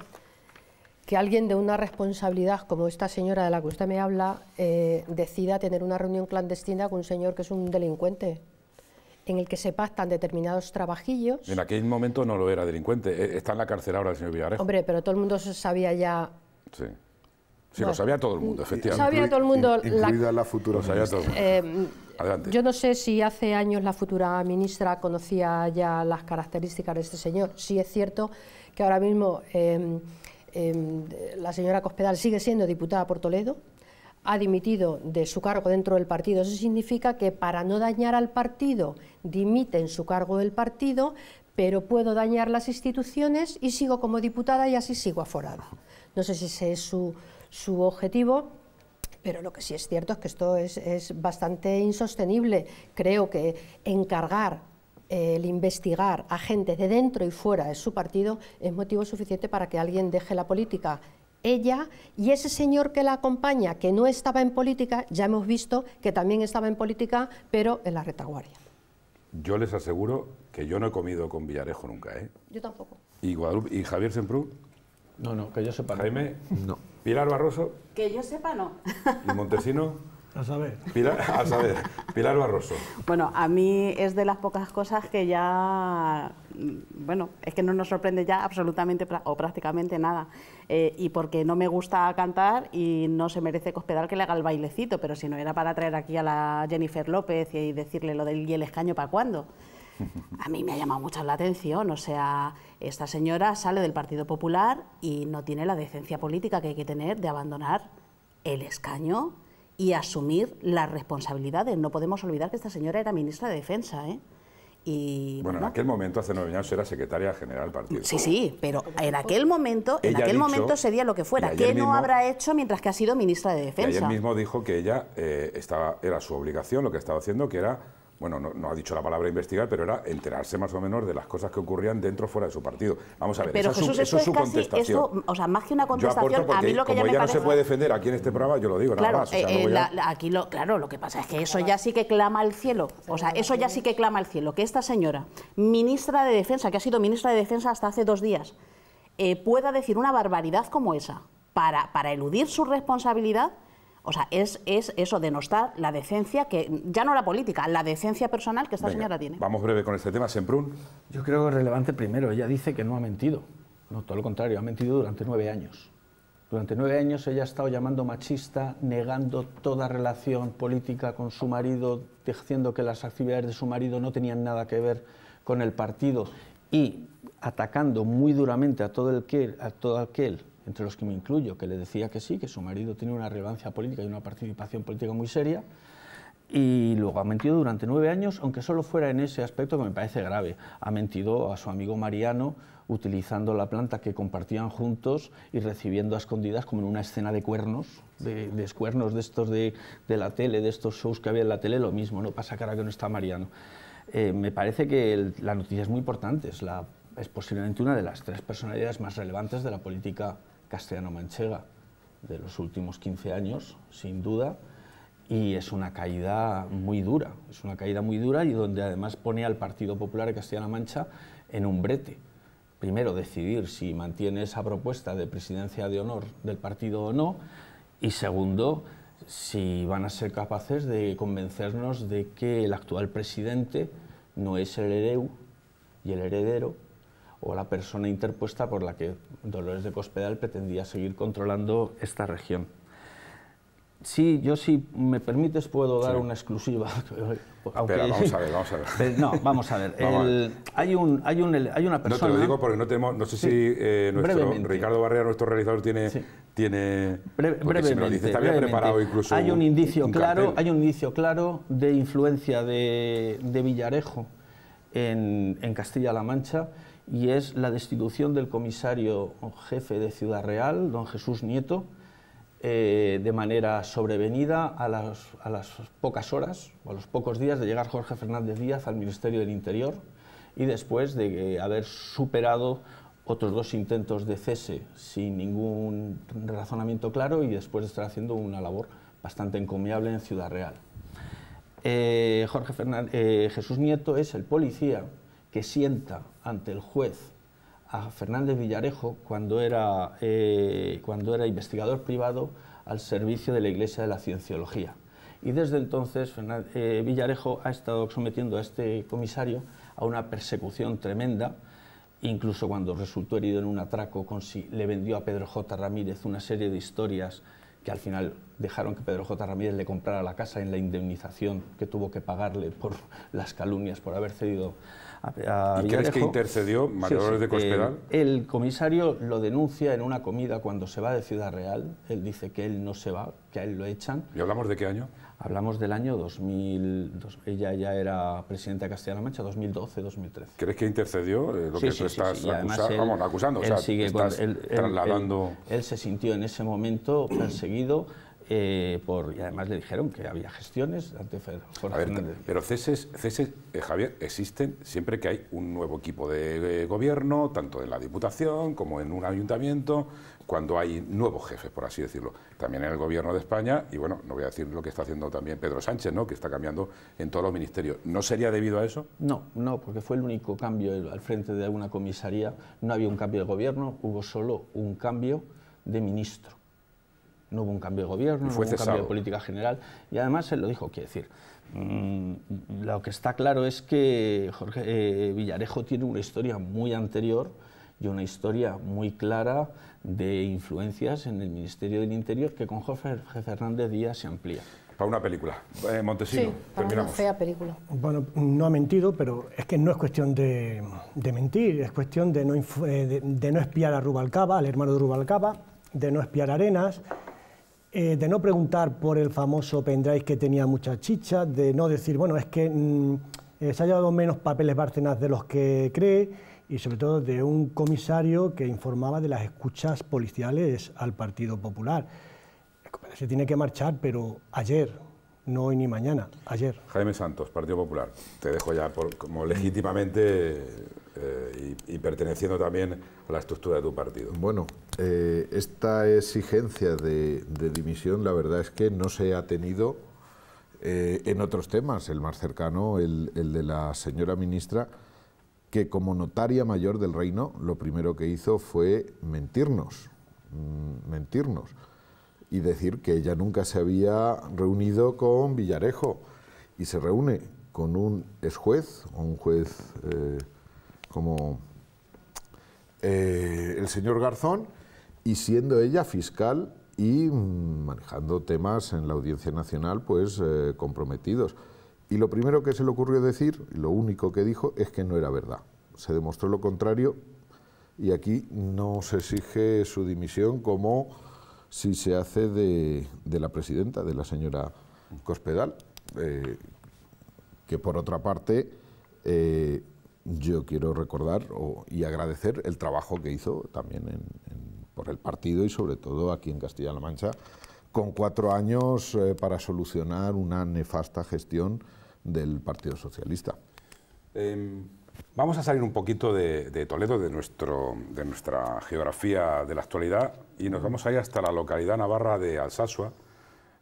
que alguien de una responsabilidad como esta señora de la que usted me habla eh, decida tener una reunión clandestina con un señor que es un delincuente en el que se pactan determinados trabajillos. En aquel momento no lo era delincuente, eh, está en la cárcel ahora el señor Villarejo. Hombre, pero todo el mundo sabía ya... Sí. Sí, lo sabía todo el mundo, efectivamente. Sabía todo el mundo. la, futura. sabía todo el mundo. Eh, Adelante. Yo no sé si hace años la futura ministra conocía ya las características de este señor. Sí es cierto que ahora mismo Em, la señora Cospedal sigue siendo diputada por Toledo, ha dimitido de su cargo dentro del partido. Eso significa que para no dañar al partido, dimite en su cargo del partido, pero puedo dañar las instituciones y sigo como diputada y así sigo aforada. No sé si ese es su, objetivo, pero lo que sí es cierto es que esto es, es bastante insostenible. Creo que encargar el investigar a gente de dentro y fuera de su partido es motivo suficiente para que alguien deje la política. Ella y ese señor que la acompaña, que no estaba en política, ya hemos visto que también estaba en política, pero en la retaguardia. Yo les aseguro que yo no he comido con Villarejo nunca, ¿eh? Yo tampoco. ¿Y, y Javier Semprú? No, no, que yo sepa. Jaime, no. Pilar Barroso. Que yo sepa, no. ¿Y Montesino? A saber. Pilar, a saber, Pilar Barroso. Bueno, a mí es de las pocas cosas que ya, mm, bueno, es que no nos sorprende ya absolutamente o prácticamente nada. Eh, y porque no me gusta cantar y no se merece hospedar que le haga el bailecito, pero si no era para traer aquí a la Jennifer López y decirle lo del y el escaño para cuándo. A mí me ha llamado mucho la atención, o sea, esta señora sale del Partido Popular y no tiene la decencia política que hay que tener de abandonar el escaño y asumir las responsabilidades. No podemos olvidar que esta señora era ministra de Defensa. ¿eh? Y, bueno, en aquel momento, hace nueve años, era secretaria general del partido. Sí, sí, pero en aquel momento, en aquel momento sería lo que fuera. ¿Qué no habrá hecho mientras que ha sido ministra de Defensa? Y ayer mismo dijo que ella eh, estaba, era su obligación lo que estaba haciendo, que era bueno, no, ha dicho la palabra investigar, pero era enterarse más o menos de las cosas que ocurrían dentro o fuera de su partido. Vamos a ver, eso, es su contestación. o sea, más que una contestación, a mí lo que ya no se puede defender aquí en este programa, yo lo digo, claro, nada más. Eh, eh, lo, claro, lo que pasa es que eso ya sí que clama al cielo. O sea, eso ya sí que clama al cielo. Que esta señora, ministra de Defensa, que ha sido ministra de Defensa hasta hace dos días, eh, pueda decir una barbaridad como esa para, para eludir su responsabilidad o sea, es, es eso, denostar la decencia, que ya no la política, la decencia personal que esta señora tiene. Vamos breve con este tema, Semprún. Yo creo que es relevante primero, ella dice que no ha mentido. No, todo lo contrario, ha mentido durante nueve años. Durante nueve años ella ha estado llamando machista, negando toda relación política con su marido, diciendo que las actividades de su marido no tenían nada que ver con el partido y atacando muy duramente a todo, el que, a todo aquel entre los que me incluyo, que le decía que sí, que su marido tiene una relevancia política y una participación política muy seria, y luego ha mentido durante nueve años, aunque solo fuera en ese aspecto que me parece grave. Ha mentido a su amigo Mariano utilizando la planta que compartían juntos y recibiendo a escondidas como en una escena de cuernos, de, de escuernos de estos de, de, la tele, de estos shows que había en la tele, lo mismo, no pasa cara que no está Mariano. Eh, me parece que la noticia es muy importante, es, la, es posiblemente una de las tres personalidades más relevantes de la política castellano-manchega de los últimos 15 años, sin duda, y es una caída muy dura, es una caída muy dura y donde además pone al Partido Popular de castilla Mancha en un brete. Primero, decidir si mantiene esa propuesta de presidencia de honor del partido o no, y segundo, si van a ser capaces de convencernos de que el actual presidente no es el hereu y el heredero, o la persona interpuesta por la que Dolores de Cospedal pretendía seguir controlando esta región. Sí, yo si me permites puedo dar una exclusiva. Aunque... Espera, vamos a ver, vamos a ver. Eh, no, vamos a ver. Hay, una persona... No te lo digo porque no tenemos... No sé si eh, nuestro, Ricardo Barrera, nuestro realizador, tiene... tiene brevemente, dice, está bien preparado incluso Hay un indicio, claro, hay un indicio claro de influencia de, Villarejo en, en Castilla-La Mancha y es la destitución del comisario jefe de Ciudad Real, don Jesús Nieto, eh, de manera sobrevenida a las, pocas horas o a los pocos días de llegar Jorge Fernández Díaz al Ministerio del Interior y después de eh, haber superado otros dos intentos de cese sin ningún razonamiento claro y después de estar haciendo una labor bastante encomiable en Ciudad Real. Eh, Jesús Nieto es el policía que sienta ante el juez a Fernández Villarejo cuando era, eh, cuando era investigador privado al servicio de la Iglesia de la Cienciología. Y desde entonces eh, Villarejo ha estado sometiendo a este comisario a una persecución tremenda, incluso cuando resultó herido en un atraco, con le vendió a Pedro J. Ramírez una serie de historias que al final dejaron que Pedro J. Ramírez le comprara la casa en la indemnización que tuvo que pagarle por las calumnias, por haber cedido ¿Y crees que intercedió mayores de Cospedal? el comisario lo denuncia en una comida cuando se va de Ciudad Real. Él dice que él no se va, que a él lo echan. ¿Y hablamos de qué año? Hablamos del año 2000, ella ya era presidenta de Castilla-La Mancha, 2012-2013. ¿Crees que intercedió eh, lo que tú estás sí, vamos, acusando? o sea, sigue trasladando... él, se sintió en ese momento perseguido eh, por, y además le dijeron que había gestiones ante Fer, Pero ceses, ceses eh, Javier, existen siempre que hay un nuevo equipo de eh, gobierno, tanto en la Diputación como en un ayuntamiento, cuando hay nuevos jefes, por así decirlo. También en el gobierno de España, y bueno, no voy a decir lo que está haciendo también Pedro Sánchez, ¿no? que está cambiando en todos los ministerios. ¿No sería debido a eso? No, no, porque fue el único cambio al frente de alguna comisaría. No había un cambio de gobierno, hubo solo un cambio de ministro no hubo un cambio de gobierno, no hubo un cambio de política general, y además él lo dijo, quiero decir, mm, lo que está claro es que Jorge eh, Villarejo tiene una historia muy anterior y una historia muy clara de influencias en el Ministerio del Interior que con Jorge Fernández Díaz se amplía. Para una película. Eh, Montesino, sí, terminamos. una fea película. Bueno, no ha mentido, pero es que no es cuestión de, mentir, es cuestión de no, eh, no espiar a Rubalcaba, al hermano de Rubalcaba, de no espiar a Arenas, eh, de no preguntar por el famoso pendrive que tenía mucha chicha de no decir, bueno, es que mm, eh, se ha llevado menos papeles Bárcenas de los que cree, y sobre todo de un comisario que informaba de las escuchas policiales al Partido Popular. Se tiene que marchar, pero ayer, no hoy ni mañana, ayer. Jaime Santos, Partido Popular, te dejo ya por, como legítimamente eh, y, perteneciendo también a la estructura de tu partido. Bueno, eh, esta exigencia de, dimisión la verdad es que no se ha tenido eh, en otros temas, el más cercano, el, de la señora ministra, que como notaria mayor del reino lo primero que hizo fue mentirnos, mm, mentirnos y decir que ella nunca se había reunido con Villarejo y se reúne con un ex juez, un juez como eh, el señor Garzón y siendo ella fiscal y mm, manejando temas en la Audiencia Nacional pues eh, comprometidos. Y lo primero que se le ocurrió decir, lo único que dijo, es que no era verdad. Se demostró lo contrario y aquí no se exige su dimisión como si se hace de, la presidenta, de la señora Cospedal, eh, que por otra parte yo quiero recordar y agradecer el trabajo que hizo también por el partido y sobre todo aquí en Castilla-La Mancha, con cuatro años eh, para solucionar una nefasta gestión del Partido Socialista. Em, vamos a salir un poquito de, Toledo, de, de nuestra geografía de la actualidad, y nos vamos a hasta la localidad navarra de Alsasua,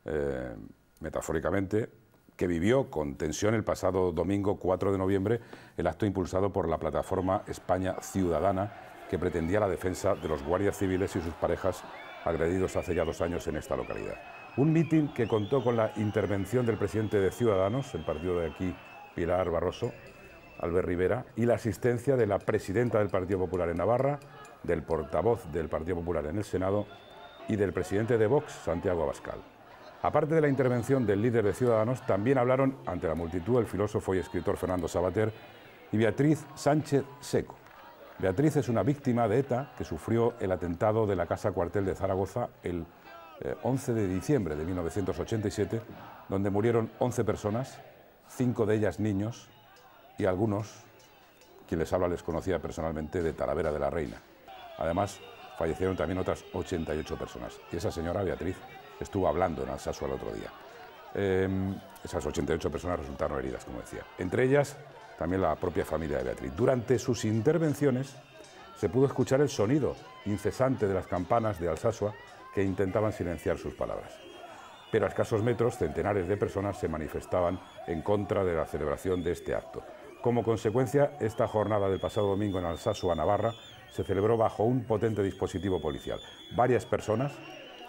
eh, metafóricamente, que vivió con tensión el pasado domingo 4 de noviembre el acto impulsado por la plataforma España Ciudadana que pretendía la defensa de los guardias civiles y sus parejas agredidos hace ya dos años en esta localidad. Un mitin que contó con la intervención del presidente de Ciudadanos, el partido de aquí, Pilar Barroso, Albert Rivera, y la asistencia de la presidenta del Partido Popular en Navarra, del portavoz del Partido Popular en el Senado y del presidente de Vox, Santiago Abascal. Aparte de la intervención del líder de Ciudadanos, también hablaron ante la multitud el filósofo y escritor Fernando Sabater y Beatriz Sánchez Seco. Beatriz es una víctima de ETA que sufrió el atentado de la Casa Cuartel de Zaragoza el 11 eh, de diciembre de 1987, donde murieron 11 personas, cinco de ellas niños y algunos, quien les habla les conocía personalmente de Talavera de la Reina. Además, fallecieron también otras 88 personas. Y esa señora Beatriz estuvo hablando en Alsasua el otro día. Em, esas 88 personas resultaron heridas, como decía. Entre ellas, también la propia familia de Beatriz. Durante sus intervenciones se pudo escuchar el sonido incesante de las campanas de Alsasua que intentaban silenciar sus palabras. Pero a escasos metros, centenares de personas se manifestaban en contra de la celebración de este acto. Como consecuencia, esta jornada del pasado domingo en Alsasua, Navarra, se celebró bajo un potente dispositivo policial. Varias personas,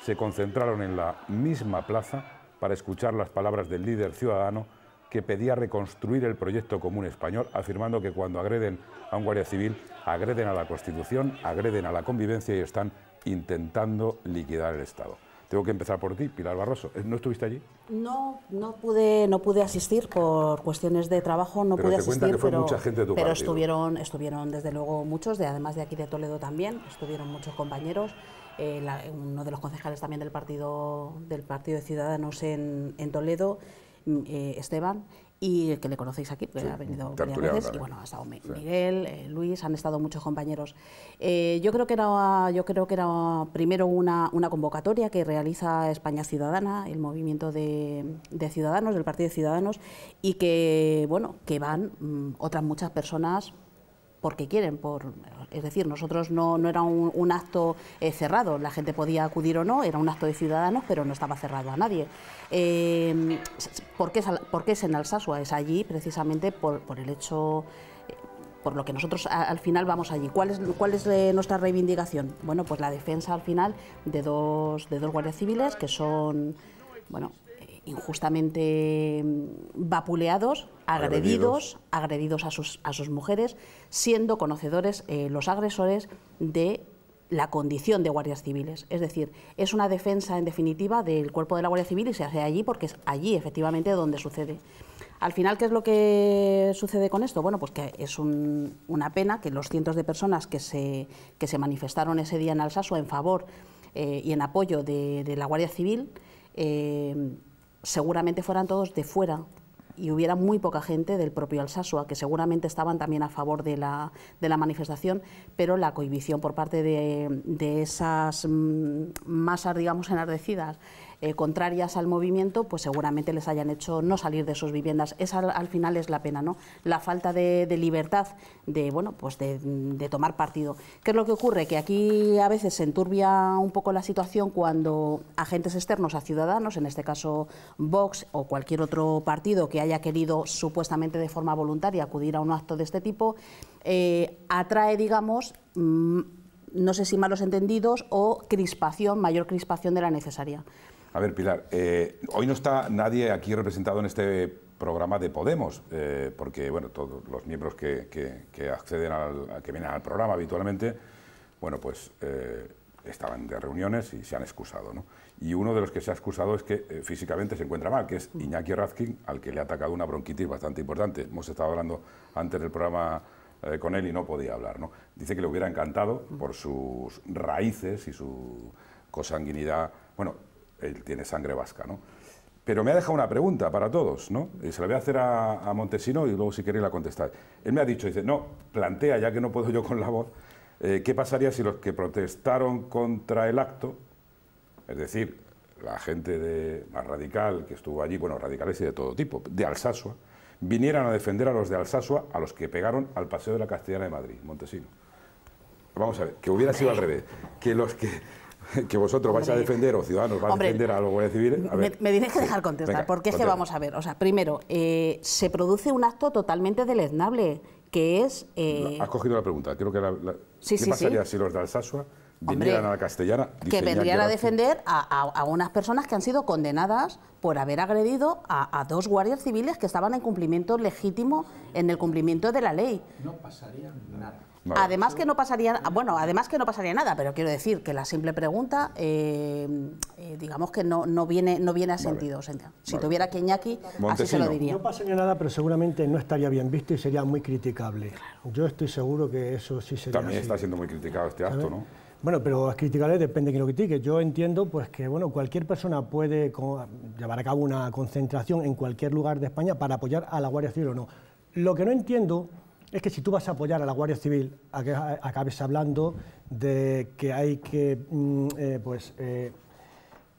se concentraron en la misma plaza para escuchar las palabras del líder ciudadano que pedía reconstruir el proyecto común español, afirmando que cuando agreden a un guardia civil, agreden a la Constitución, agreden a la convivencia y están intentando liquidar el Estado. Tengo que empezar por ti, Pilar Barroso. ¿Eh, ¿No estuviste allí? No, no pude, no pude asistir por cuestiones de trabajo, no pude asistir, pero, pero estuvieron, estuvieron desde luego muchos, de, además de aquí de Toledo también, estuvieron muchos compañeros eh, uno de los concejales también del Partido, del partido de Ciudadanos en, en Toledo, mm, eh, Esteban, y que le conocéis aquí, que ha venido varias veces, y bueno, ha estado Miguel, eh, Luis, han estado muchos compañeros. yo, creo que era, yo creo que era primero una, convocatoria que realiza España Ciudadana, el movimiento de, de, Ciudadanos, del Partido de Ciudadanos, y que, bueno, que van mm, otras muchas personas porque quieren, por, es decir, nosotros no, era un, acto eh, cerrado, la gente podía acudir o no, era un acto de ciudadanos, pero no estaba cerrado a nadie. Em, ¿por, qué es, en Alsasua? Es allí precisamente por, el hecho eh, por lo que nosotros al final vamos allí. ¿Cuál es, eh, nuestra reivindicación? Bueno, pues la defensa al final de dos, de dos guardias civiles que son, bueno, injustamente mm, vapuleados, agredidos, agredidos, a, sus, a, sus, mujeres, siendo conocedores eh, los agresores de la condición de guardias civiles. Es decir, es una defensa en definitiva del cuerpo de la Guardia Civil y se hace allí porque es allí efectivamente donde sucede. Al final, ¿qué es lo que sucede con esto? Bueno, pues que es una pena que los cientos de personas que se, que se manifestaron ese día en Alsasua en favor eh, y en apoyo de, la Guardia Civil eh, seguramente fueran todos de fuera y hubiera muy poca gente del propio Alsasua, que seguramente estaban también a favor de la, de la manifestación, pero la cohibición por parte de, de esas mm, masas, digamos, enardecidas eh, contrarias al movimiento, pues seguramente les hayan hecho no salir de sus viviendas. Esa al final es la pena, ¿no? La falta de, libertad de, bueno, pues de, tomar partido. ¿Qué es lo que ocurre? Que aquí a veces se enturbia un poco la situación cuando agentes externos a ciudadanos, en este caso Vox o cualquier otro partido que haya querido supuestamente de forma voluntaria acudir a un acto de este tipo, eh, atrae, digamos, mm, no sé si malos entendidos o crispación, mayor crispación de la necesaria. A ver, Pilar, eh, hoy no está nadie aquí representado en este programa de Podemos, eh, porque bueno, todos los miembros que, acceden al, que vienen al programa habitualmente, bueno, pues eh, estaban de reuniones y se han excusado, ¿no? Y uno de los que se ha excusado es que físicamente se encuentra mal, que es Iñaki Razkin, al que le ha atacado una bronquitis bastante importante. Hemos estado hablando antes del programa con él y no podía hablar, ¿no? Dice que le hubiera encantado por sus raíces y su cosanguinidad, bueno, él tiene sangre vasca, ¿no? Pero me ha dejado una pregunta para todos, ¿no? Y Se la voy a hacer a, Montesino y luego si queréis la contestar Él me ha dicho, dice, no, plantea, ya que no puedo yo con la voz, eh, ¿qué pasaría si los que protestaron contra el acto, es decir, la gente de, más radical que estuvo allí, bueno, radicales y de todo tipo, de Alsasua, vinieran a defender a los de Alsasua, a los que pegaron al Paseo de la Castellana de Madrid, Montesino? Vamos a ver, que hubiera sido al revés, que los que que vosotros vais a defender, o ciudadanos van a defender a los guardias civiles. Me, me, tienes que dejar contestar, porque es que vamos a ver. O sea, primero, eh, se produce un acto totalmente deleznable, que es. Eh, has cogido la pregunta. quiero que la, la... ¿Qué pasaría si los de Alsasua vinieran a la castellana? Que vendrían a defender a, a, unas personas que han sido condenadas por haber agredido a, a, dos guardias civiles que estaban en cumplimiento legítimo, en el cumplimiento de la ley. No pasaría nada. Además que no pasaría, bueno, además que no pasaría nada, pero quiero decir que la simple pregunta, eh, eh, digamos que no, no, viene, no viene a sentido. Si tuviera que Iñaki, así se lo diría. No pasaría nada, pero seguramente no estaría bien visto y sería muy criticable. Yo estoy seguro que eso sí sería También está siendo muy criticado este acto, ¿no? Bueno, pero es criticable depende de quién lo critique. Yo entiendo pues que bueno, cualquier persona puede llevar a cabo una concentración en cualquier lugar de España para apoyar a la Guardia Civil o no. Lo que no entiendo es que si tú vas a apoyar a la Guardia Civil, acabes hablando de que hay que mm, eh, pues, eh,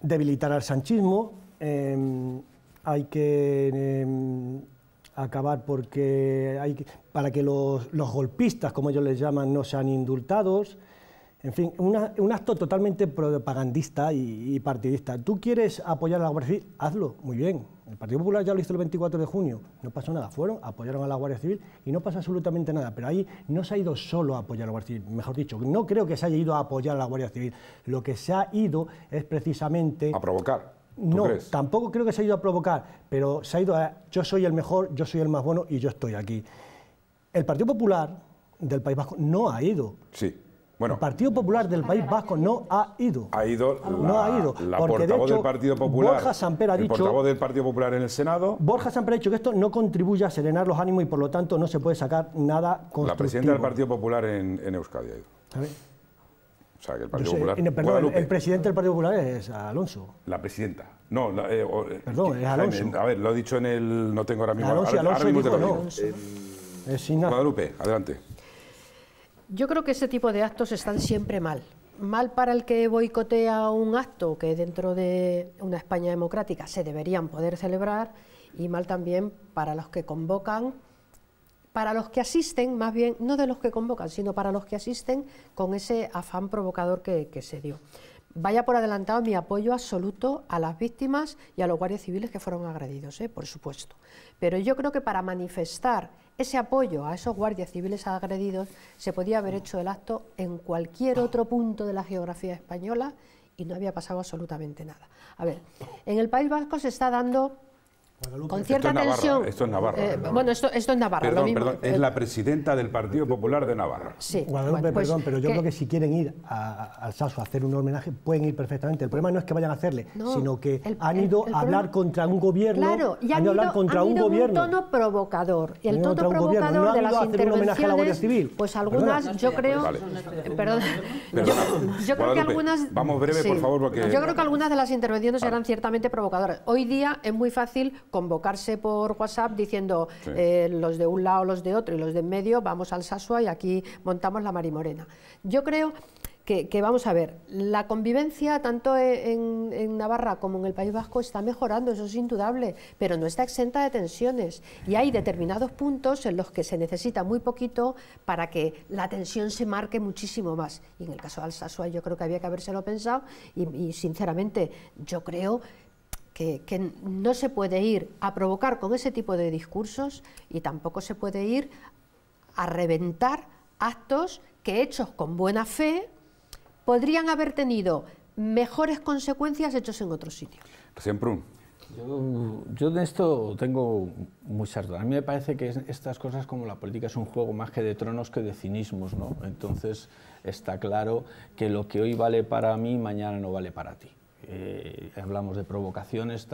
debilitar al sanchismo, em, hay que em, acabar porque para que los, los golpistas, como ellos les llaman, no sean indultados. En fin, un acto totalmente propagandista y, partidista. ¿Tú quieres apoyar a la Guardia Civil? Hazlo, muy bien. El Partido Popular ya lo hizo el 24 de junio, no pasó nada. Fueron, apoyaron a la Guardia Civil y no pasa absolutamente nada. Pero ahí no se ha ido solo a apoyar a la Guardia Civil. Mejor dicho, no creo que se haya ido a apoyar a la Guardia Civil. Lo que se ha ido es precisamente... A provocar. No, tampoco creo que se haya ido a provocar, pero se ha ido a yo soy el mejor, yo soy el más bueno y yo estoy aquí. El Partido Popular del País Vasco no ha ido. Sí el Partido Popular del País Vasco no ha ido. Ha ido no ha ido. La porque portavoz del Partido Popular. Borja Samper ha dicho. El portavoz del Partido Popular en el Senado. Borja Samper ha dicho que esto no contribuye a serenar los ánimos y por lo tanto no se puede sacar nada constructivo. La presidenta del Partido Popular en, Euskadi ha ido. A O sea, que el Partido Popular. el, presidente del Partido Popular es Alonso. La presidenta. No, eh, eh, perdón, es Alonso. a ver, lo he dicho en el. No tengo ahora mismo. Alonso, Alonso ahora dijo, no. Guadalupe, adelante. Yo creo que ese tipo de actos están siempre mal. Mal para el que boicotea un acto que dentro de una España democrática se deberían poder celebrar y mal también para los que convocan, para los que asisten, más bien no de los que convocan, sino para los que asisten con ese afán provocador que, se dio. Vaya por adelantado mi apoyo absoluto a las víctimas y a los guardias civiles que fueron agredidos, ¿eh? por supuesto. Pero yo creo que para manifestar ese apoyo a esos guardias civiles agredidos, se podía haber hecho el acto en cualquier otro punto de la geografía española y no había pasado absolutamente nada. A ver, en el País Vasco se está dando con cierta esto tensión. Esto es Navarra. Eh, bueno, esto, es Navarra. Perdón, perdón, es eh, la presidenta del Partido Popular de Navarra. Sí. Guadalupe, pues perdón, pero yo creo que si quieren ir al Saso a hacer un homenaje, pueden ir perfectamente. El problema no es que vayan a hacerle, sino que han ido a hablar contra un gobierno. Claro, y han, han ido a hablar contra han ido un gobierno. Un tono provocador. Y el tono provocador de las intervenciones. Civil. Pues algunas, yo creo. Perdón. Yo, creo que algunas. Vamos breve, por favor, porque. Yo creo que algunas de las intervenciones ah. eran ciertamente provocadoras. Hoy día es muy fácil convocarse por WhatsApp diciendo eh, los de un lado, los de otro y los de en medio, vamos al Sasua y aquí montamos la Marimorena. Yo creo que, vamos a ver, la convivencia tanto e, en, Navarra como en el País Vasco está mejorando, eso es indudable, pero no está exenta de tensiones y hay determinados puntos en los que se necesita muy poquito para que la tensión se marque muchísimo más. Y en el caso del Sasua yo creo que había que habérselo pensado y sinceramente yo creo que, no se puede ir a provocar con ese tipo de discursos y tampoco se puede ir a reventar actos que hechos con buena fe podrían haber tenido mejores consecuencias hechos en otros sitios. Recién Prun. Yo, de esto tengo muchas dudas. A mí me parece que estas cosas como la política es un juego más que de tronos que de cinismos, ¿no? Entonces está claro que lo que hoy vale para mí, mañana no vale para ti. Eh, hablamos de provocaciones,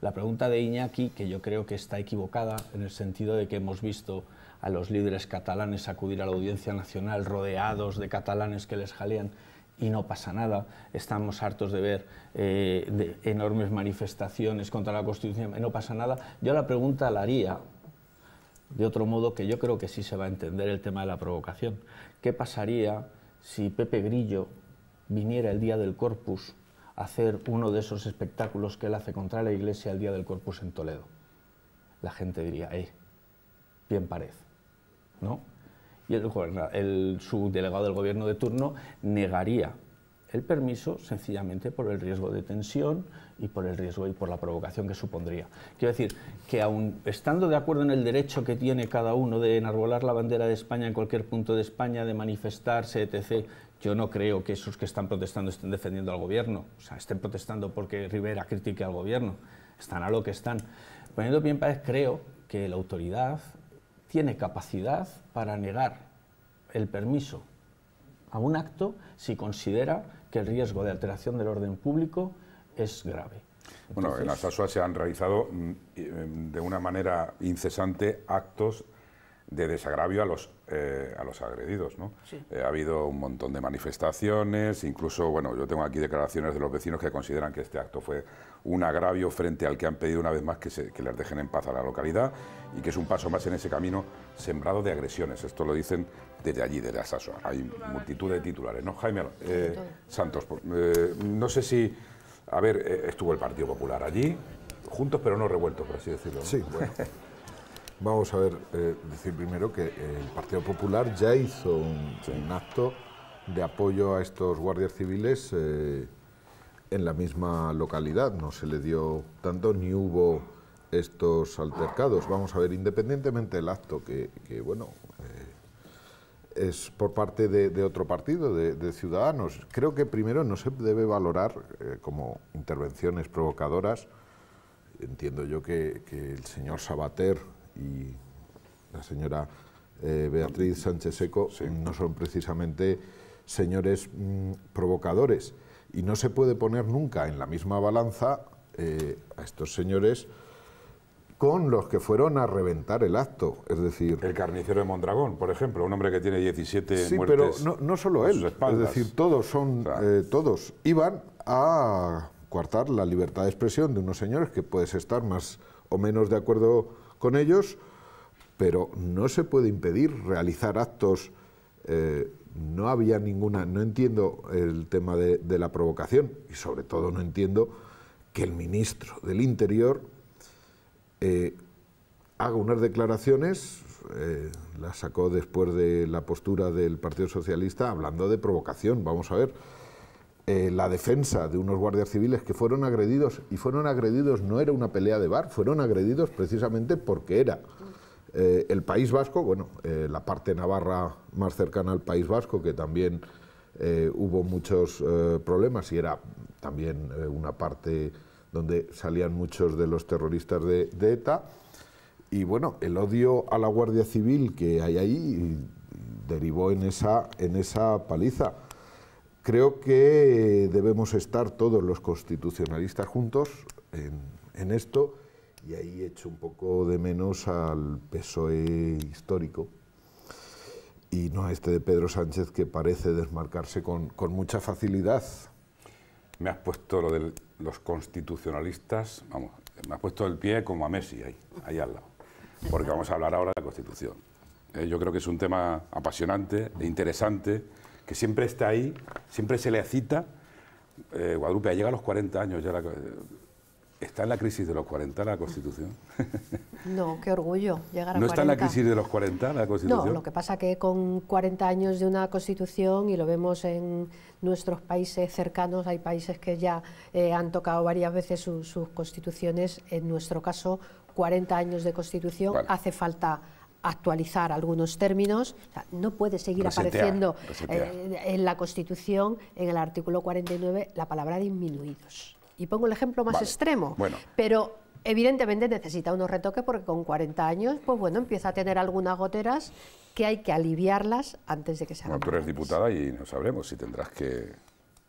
La pregunta de Iñaki, que yo creo que está equivocada en el sentido de que hemos visto a los líderes catalanes acudir a la audiencia nacional rodeados de catalanes que les jalean y no pasa nada. Estamos hartos de ver eh, enormes manifestaciones contra la Constitución y no pasa nada. Yo la pregunta la haría de otro modo que yo creo que sí se va a entender el tema de la provocación. ¿Qué pasaría si Pepe Grillo viniera el día del corpus hacer uno de esos espectáculos que él hace contra la iglesia el día del Corpus en Toledo. La gente diría, eh, bien parece, ¿no? Y el, el subdelegado del gobierno de turno negaría el permiso sencillamente por el riesgo de tensión y por el riesgo y por la provocación que supondría. Quiero decir que aun estando de acuerdo en el derecho que tiene cada uno de enarbolar la bandera de España en cualquier punto de España, de manifestarse, etc., yo no creo que esos que están protestando estén defendiendo al gobierno, o sea, estén protestando porque Rivera critique al gobierno, están a lo que están. Poniendo bien para creo que la autoridad tiene capacidad para negar el permiso a un acto si considera que el riesgo de alteración del orden público es grave. bueno, en las ASUA se han realizado mm, eh, de una manera incesante actos de desagravio a los, eh, a los agredidos. ¿no? Eh, ha habido un montón de manifestaciones, incluso, bueno, yo tengo aquí declaraciones de los vecinos que consideran que este acto fue un agravio frente al que han pedido una vez más que, se, les dejen en paz a la localidad y que es un paso más en ese camino sembrado de agresiones. Esto lo dicen desde allí, desde Asasoa. Hay multitud de titulares, ¿no? Jaime eh, Santos, no sé si... A ver, estuvo el Partido Popular allí, juntos pero no revueltos, por así decirlo. Sí. Bueno. Vamos a ver, eh, decir primero que el Partido Popular ya hizo un, acto de apoyo a estos guardias civiles eh, en la misma localidad. No se le dio tanto ni hubo estos altercados. Vamos a ver, independientemente del acto, que, bueno, eh, es por parte de, otro partido, de, Ciudadanos. Creo que primero no se debe valorar como intervenciones provocadoras. Entiendo yo que el señor Sabater y la señora eh, Beatriz Sánchez Seco no son precisamente señores mm, provocadores. Y no se puede poner nunca en la misma balanza eh, a estos señores con los que fueron a reventar el acto, es decir... El carnicero de Mondragón, por ejemplo, un hombre que tiene 17 sí, pero no, no solo él, es decir, todos son... Eh, todos iban a coartar la libertad de expresión de unos señores que puedes estar más o menos de acuerdo con ellos, pero no se puede impedir realizar actos. Eh, no había ninguna, no entiendo el tema de, la provocación y sobre todo no entiendo que el ministro del Interior eh, haga unas declaraciones, eh, las sacó después de la postura del Partido Socialista hablando de provocación, vamos a ver. Eh, la defensa de unos guardias civiles que fueron agredidos, y fueron agredidos, no era una pelea de bar, fueron agredidos precisamente porque era eh, el País Vasco, bueno, eh, la parte navarra más cercana al País Vasco, que también hubo muchos problemas y era también una parte donde salían muchos de los terroristas de, ETA. Y bueno, el odio a la Guardia Civil que hay ahí derivó en esa, en esa paliza creo que debemos estar todos los constitucionalistas juntos en, esto y ahí echo un poco de menos al PSOE histórico y no a este de Pedro Sánchez que parece desmarcarse con, mucha facilidad. Me has puesto lo de los constitucionalistas, vamos, me has puesto el pie como a Messi ahí, ahí al lado, porque vamos a hablar ahora de la Constitución. Eh, yo creo que es un tema apasionante e interesante que siempre está ahí, siempre se le cita. Eh, Guadalupe llega a los 40 años, ya está en la crisis de los 40 la Constitución. No, qué orgullo llegar a ¿No 40. ¿No está en la crisis de los 40 la Constitución? No, lo que pasa que con 40 años de una Constitución, y lo vemos en nuestros países cercanos, hay países que ya eh, han tocado varias veces sus constituciones, en nuestro caso 40 años de Constitución, hace falta actualizar algunos términos, no puede seguir apareciendo eh, en la Constitución, en el artículo 49, la palabra disminuidos. Y pongo el ejemplo más extremo, pero evidentemente necesita unos retoques porque con 40 años, pues bueno, empieza a tener algunas goteras que hay que aliviarlas antes de que se hagan. eres diputada y no sabremos si tendrás que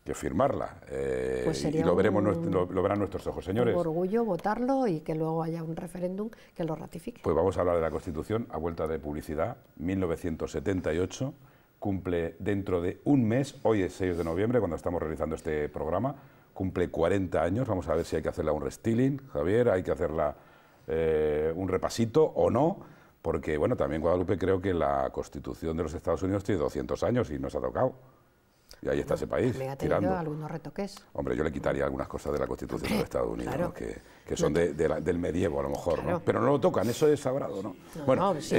que firmarla. Eh, pues y lo, veremos, lo, verán nuestros ojos, señores. un orgullo votarlo y que luego haya un referéndum que lo ratifique. Pues vamos a hablar de la Constitución a vuelta de publicidad, 1978 cumple dentro de un mes, hoy es 6 de noviembre cuando estamos realizando este programa, cumple 40 años, vamos a ver si hay que hacerla un restyling, Javier, hay que hacerla eh, un repasito o no, porque bueno, también Guadalupe creo que la Constitución de los Estados Unidos tiene 200 años y nos ha tocado. Y ahí está ese país. tirando. algunos retoques. Hombre, yo le quitaría algunas cosas de la Constitución de los Estados Unidos, que, que, son del medievo a lo mejor, ¿no? Pero no lo tocan, eso es sagrado, ¿no? bueno, Sé,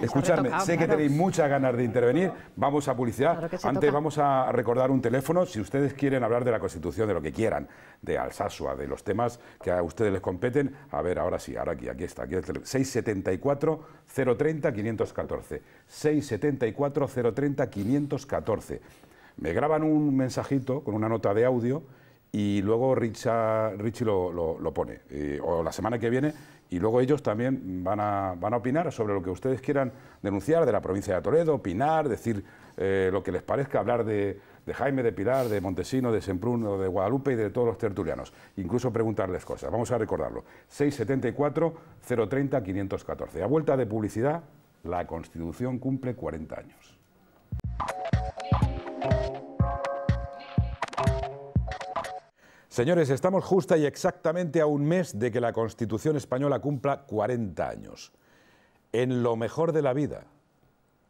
escuchadme, sé que tenéis muchas ganas de intervenir, vamos a publicidad. Antes vamos a recordar un teléfono, si ustedes quieren hablar de la Constitución, de lo que quieran, de Alsasua, de los temas que a ustedes les competen, a ver, ahora sí, ahora aquí, aquí está, aquí está, 674 030 514. 674 030 514. Me graban un mensajito con una nota de audio y luego Richard, Richie lo, pone, eh, o la semana que viene, y luego ellos también van a, van a opinar sobre lo que ustedes quieran denunciar de la provincia de Toledo, opinar, decir eh, lo que les parezca, hablar de, de, Jaime, de Pilar, de Montesino, de Sempruno, de Guadalupe y de todos los tertulianos, incluso preguntarles cosas. Vamos a recordarlo, 674-030-514. A vuelta de publicidad, la Constitución cumple 40 años. Señores, estamos justa y exactamente a un mes de que la Constitución española cumpla 40 años. En lo mejor de la vida,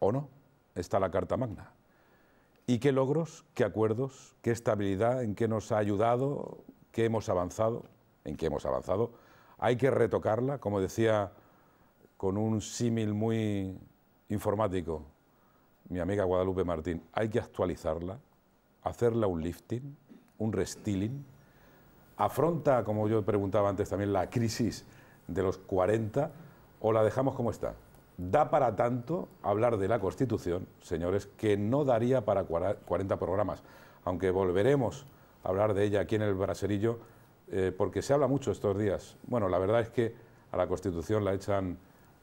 ¿o no? Está la Carta Magna. ¿Y qué logros, qué acuerdos, qué estabilidad, en qué nos ha ayudado, qué hemos avanzado, en qué hemos avanzado? Hay que retocarla, como decía con un símil muy informático mi amiga Guadalupe Martín, hay que actualizarla, hacerla un lifting, un restyling, ¿Afronta, como yo preguntaba antes también, la crisis de los 40 o la dejamos como está? Da para tanto hablar de la Constitución, señores, que no daría para 40 programas, aunque volveremos a hablar de ella aquí en el Braserillo, eh, porque se habla mucho estos días. Bueno, la verdad es que a la Constitución la echan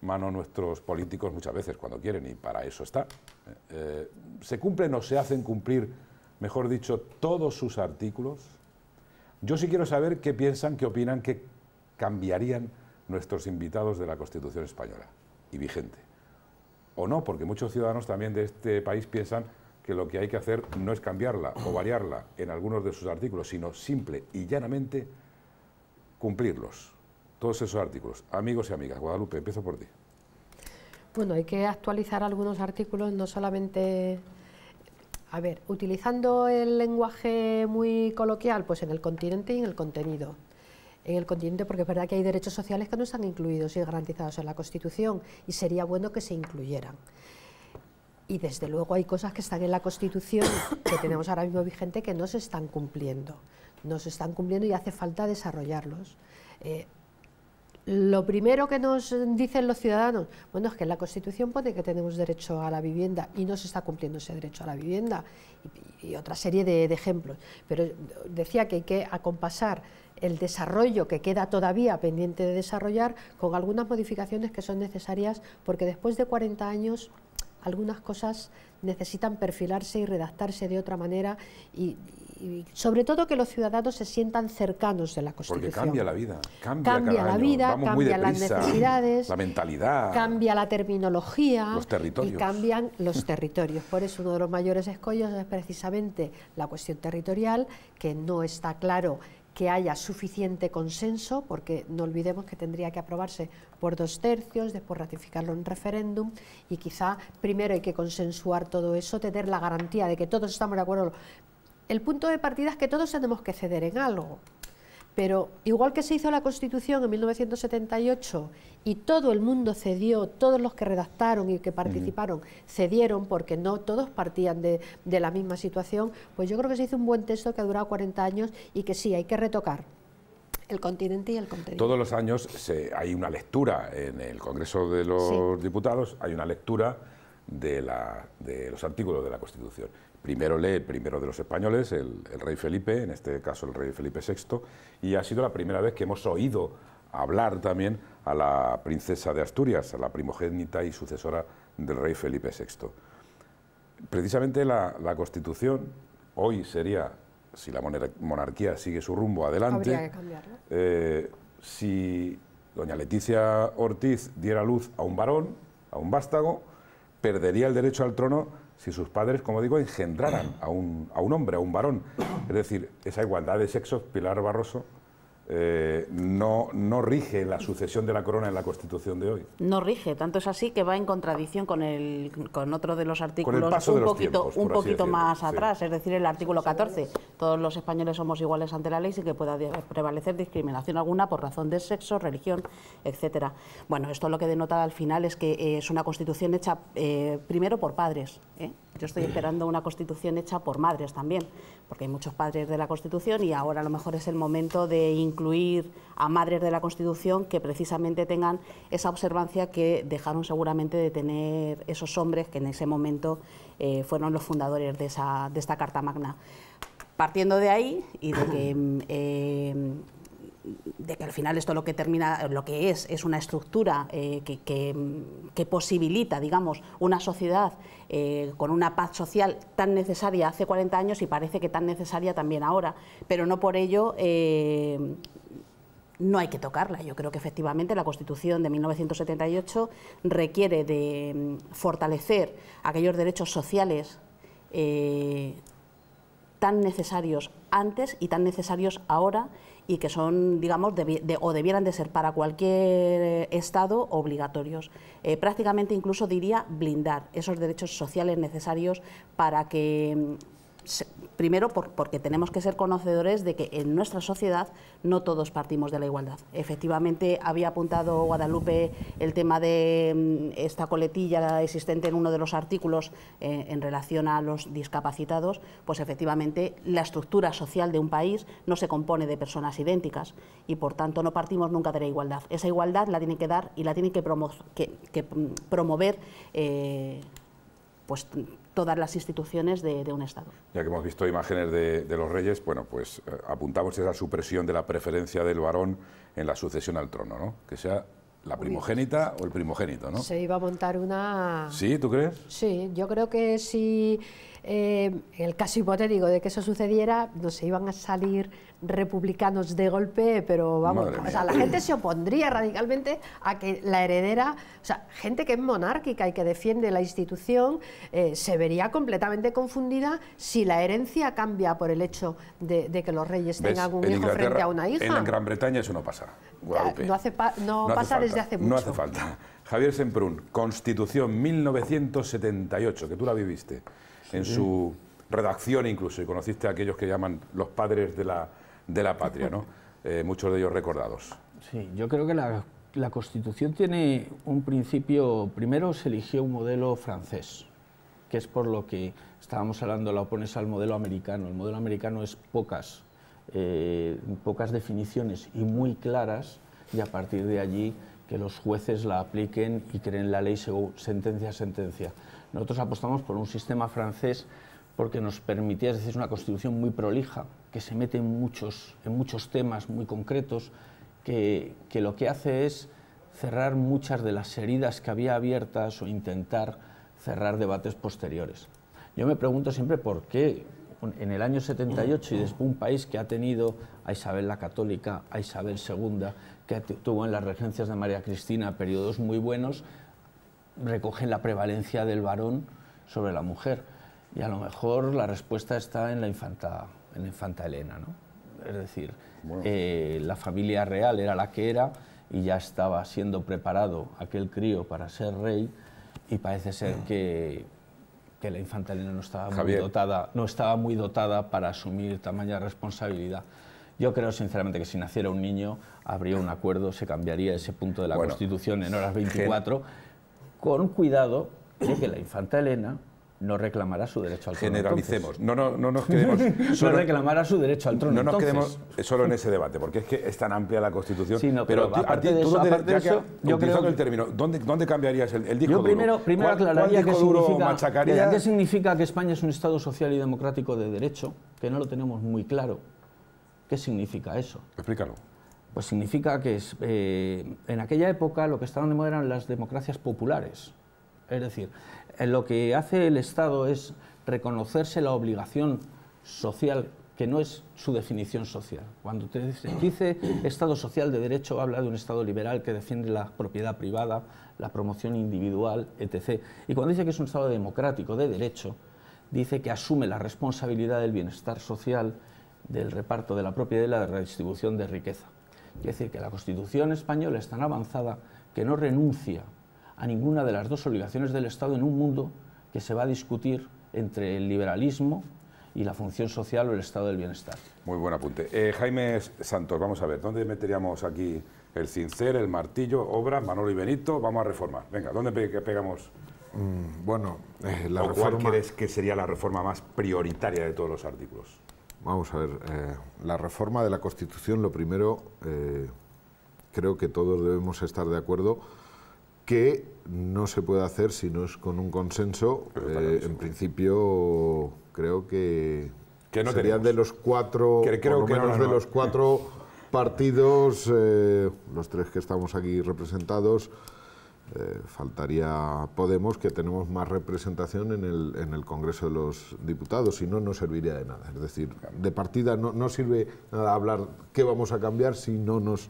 mano nuestros políticos muchas veces cuando quieren y para eso está. Eh, eh, se cumplen o se hacen cumplir, mejor dicho, todos sus artículos, yo sí quiero saber qué piensan, qué opinan, qué cambiarían nuestros invitados de la Constitución española y vigente. O no, porque muchos ciudadanos también de este país piensan que lo que hay que hacer no es cambiarla o variarla en algunos de sus artículos, sino simple y llanamente cumplirlos. Todos esos artículos. Amigos y amigas, Guadalupe, empiezo por ti. Bueno, hay que actualizar algunos artículos, no solamente a ver, utilizando el lenguaje muy coloquial, pues en el continente y en el contenido. En el continente, porque es verdad que hay derechos sociales que no están incluidos y garantizados en la Constitución, y sería bueno que se incluyeran. Y desde luego hay cosas que están en la Constitución, que tenemos ahora mismo vigente, que no se están cumpliendo. No se están cumpliendo y hace falta desarrollarlos. Eh, lo primero que nos dicen los ciudadanos, bueno, es que la Constitución pone que tenemos derecho a la vivienda y no se está cumpliendo ese derecho a la vivienda y, otra serie de, de, ejemplos. Pero decía que hay que acompasar el desarrollo que queda todavía pendiente de desarrollar con algunas modificaciones que son necesarias porque después de 40 años algunas cosas necesitan perfilarse y redactarse de otra manera y, sobre todo que los ciudadanos se sientan cercanos de la Constitución. Porque cambia la vida, cambia, la vida, cambia las necesidades, la mentalidad, cambia la terminología, los territorios. y cambian los territorios. Por eso uno de los mayores escollos es precisamente la cuestión territorial, que no está claro que haya suficiente consenso, porque no olvidemos que tendría que aprobarse por dos tercios, después ratificarlo en referéndum y quizá primero hay que consensuar todo eso, tener la garantía de que todos estamos de acuerdo el punto de partida es que todos tenemos que ceder en algo. Pero igual que se hizo la Constitución en 1978 y todo el mundo cedió, todos los que redactaron y que participaron cedieron porque no todos partían de, la misma situación, pues yo creo que se hizo un buen texto que ha durado 40 años y que sí, hay que retocar. El continente y el contenido. Todos los años hay una lectura en el Congreso de los Diputados, hay una lectura de, de los artículos de la Constitución. Primero lee, primero de los españoles, el, rey Felipe, en este caso el rey Felipe VI, y ha sido la primera vez que hemos oído hablar también a la princesa de Asturias, a la primogénita y sucesora del rey Felipe VI. Precisamente la, la Constitución hoy sería, si la monarquía sigue su rumbo adelante, eh, si doña Leticia Ortiz diera luz a un varón, a un vástago, perdería el derecho al trono si sus padres, como digo, engendraran a un, a un hombre, a un varón. Es decir, esa igualdad de sexos, Pilar Barroso, eh, no, no rige la sucesión de la corona en la Constitución de hoy. No rige, tanto es así que va en contradicción con, otro de los artículos un poquito, un poquito más atrás, es decir, el artículo 14. Todos los españoles somos iguales ante la ley sin que pueda prevalecer discriminación alguna por razón de sexo, religión, etcétera. Bueno, esto lo que denota al final es que eh, es una Constitución hecha eh, primero por padres. Yo estoy esperando una constitución hecha por madres también, porque hay muchos padres de la constitución y ahora a lo mejor es el momento de incluir a madres de la constitución que precisamente tengan esa observancia que dejaron seguramente de tener esos hombres que en ese momento eh, fueron los fundadores de, esta Carta Magna. Partiendo de ahí y de que eh, de que al final esto lo que termina, lo que es, es una estructura eh, que, posibilita, digamos, una sociedad eh, con una paz social tan necesaria hace 40 años y parece que tan necesaria también ahora, pero no por ello eh, no hay que tocarla. Yo creo que efectivamente la Constitución de 1978 requiere de mm, fortalecer aquellos derechos sociales tan necesarios antes y tan necesarios ahora y que son, digamos, o debieran de ser para cualquier eh, Estado obligatorios. Eh, prácticamente incluso diría blindar esos derechos sociales necesarios para que mm, primero porque tenemos que ser conocedores de que en nuestra sociedad no todos partimos de la igualdad. Efectivamente, había apuntado Guadalupe el tema de mm, esta coletilla existente en uno de los artículos eh, en relación a los discapacitados, pues efectivamente la estructura social de un país no se compone de personas idénticas y por tanto no partimos nunca de la igualdad. Esa igualdad la tiene que dar y la tiene que, mm, promover. Eh, pues todas las instituciones de, un Estado. Ya que hemos visto imágenes de, los reyes, bueno, pues eh, apuntamos esa supresión de la preferencia del varón en la sucesión al trono, ¿no? Que sea la primogénita o el primogénito, ¿no? Se iba a montar una... ¿Sí, tú crees? Sí, yo creo que si eh, en el caso hipotético de que eso sucediera, no se iban a salir republicanos de golpe, pero vamos, o sea, la gente se opondría radicalmente a que la heredera, o sea, gente que es monárquica y que defiende la institución, eh, se vería completamente confundida si la herencia cambia por el hecho de, que los reyes tengan un hijo frente a una hija. En Gran Bretaña eso no pasa. Ah, no, pasa desde hace mucho. No hace falta. Javier Semprún, Constitución 1978, que tú la viviste en su redacción incluso, y conociste a aquellos que llaman los padres de la, de la patria, ¿no? Eh, muchos de ellos recordados. Sí, yo creo que la, Constitución tiene un principio, primero se eligió un modelo francés, que es por lo que estábamos hablando, la opones al modelo americano. El modelo americano es pocas, eh, pocas definiciones y muy claras, y a partir de allí que los jueces la apliquen y creen la ley según sentencia a sentencia. Nosotros apostamos por un sistema francés porque nos permitía, es decir, una constitución muy prolija, que se mete en muchos, temas muy concretos, que, lo que hace es cerrar muchas de las heridas que había abiertas o intentar cerrar debates posteriores. Yo me pregunto siempre por qué en el año 78 y después un país que ha tenido a Isabel la Católica, a Isabel II, que tuvo en las regencias de María Cristina periodos muy buenos, recoge la prevalencia del varón sobre la mujer. Y a lo mejor la respuesta está en la infanta, en infanta Elena, ¿no? Es decir, eh, la familia real era la que era y ya estaba siendo preparado aquel crío para ser rey y parece ser mm. que, que la infanta Elena no estaba, muy dotada, no estaba muy dotada para asumir tamaña responsabilidad. Yo creo sinceramente que si naciera un niño habría un acuerdo, se cambiaría ese punto de la Constitución en horas 24 con cuidado de que la infanta Elena no reclamará su derecho al trono. Generalicemos, no, no, nos quedemos... Solo, su derecho al solo en ese debate, porque es que es tan amplia la Constitución. pero, a aparte de eso, el término, ¿dónde, cambiarías el, el disco Yo primero, aclararía qué significa, significa que España es un Estado social y democrático de derecho, que no lo tenemos muy claro. ¿Qué significa eso? Explícalo. Pues significa que eh, en aquella época lo que estaban de moda eran las democracias populares. Es decir, eh, lo que hace el Estado es reconocerse la obligación social que no es su definición social. Cuando dice Estado social de derecho, habla de un Estado liberal que defiende la propiedad privada, la promoción individual, etc. Y cuando dice que es un Estado democrático, de derecho, dice que asume la responsabilidad del bienestar social, del reparto de la propiedad y la redistribución de riqueza. Es decir, que la Constitución española es tan avanzada que no renuncia a ninguna de las dos obligaciones del Estado en un mundo que se va a discutir entre el liberalismo y la función social o el estado del bienestar. Muy buen apunte. Eh, Jaime Santos, vamos a ver, ¿dónde meteríamos aquí el cincer, el martillo, obra, Manolo y Benito? Vamos a reformar. Venga, ¿dónde pegamos? Mm, bueno, eh, la reforma... cuál crees que sería la reforma más prioritaria de todos los artículos? Vamos a ver, eh, la reforma de la Constitución, lo primero, eh, creo que todos debemos estar de acuerdo que no se puede hacer si no es con un consenso. Eh, en principio, creo que, que no serían de los cuatro, creo que de los cuatro partidos, los tres que estamos aquí representados, eh, faltaría Podemos, que tenemos más representación en el, en el Congreso de los Diputados, si no, nos serviría de nada. Es decir, de partida no, no sirve nada hablar qué vamos a cambiar si no nos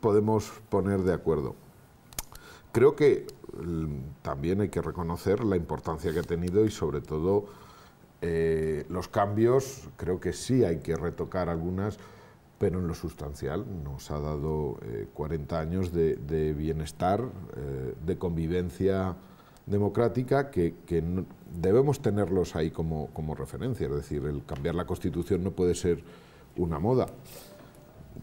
podemos poner de acuerdo. Creo que mm, también hay que reconocer la importancia que ha tenido y sobre todo eh, los cambios, creo que sí hay que retocar algunas pero en lo sustancial nos ha dado 40 eh, años de, bienestar, eh, de convivencia democrática que, debemos tenerlos ahí como, referencia. Es decir, el cambiar la Constitución no puede ser una moda.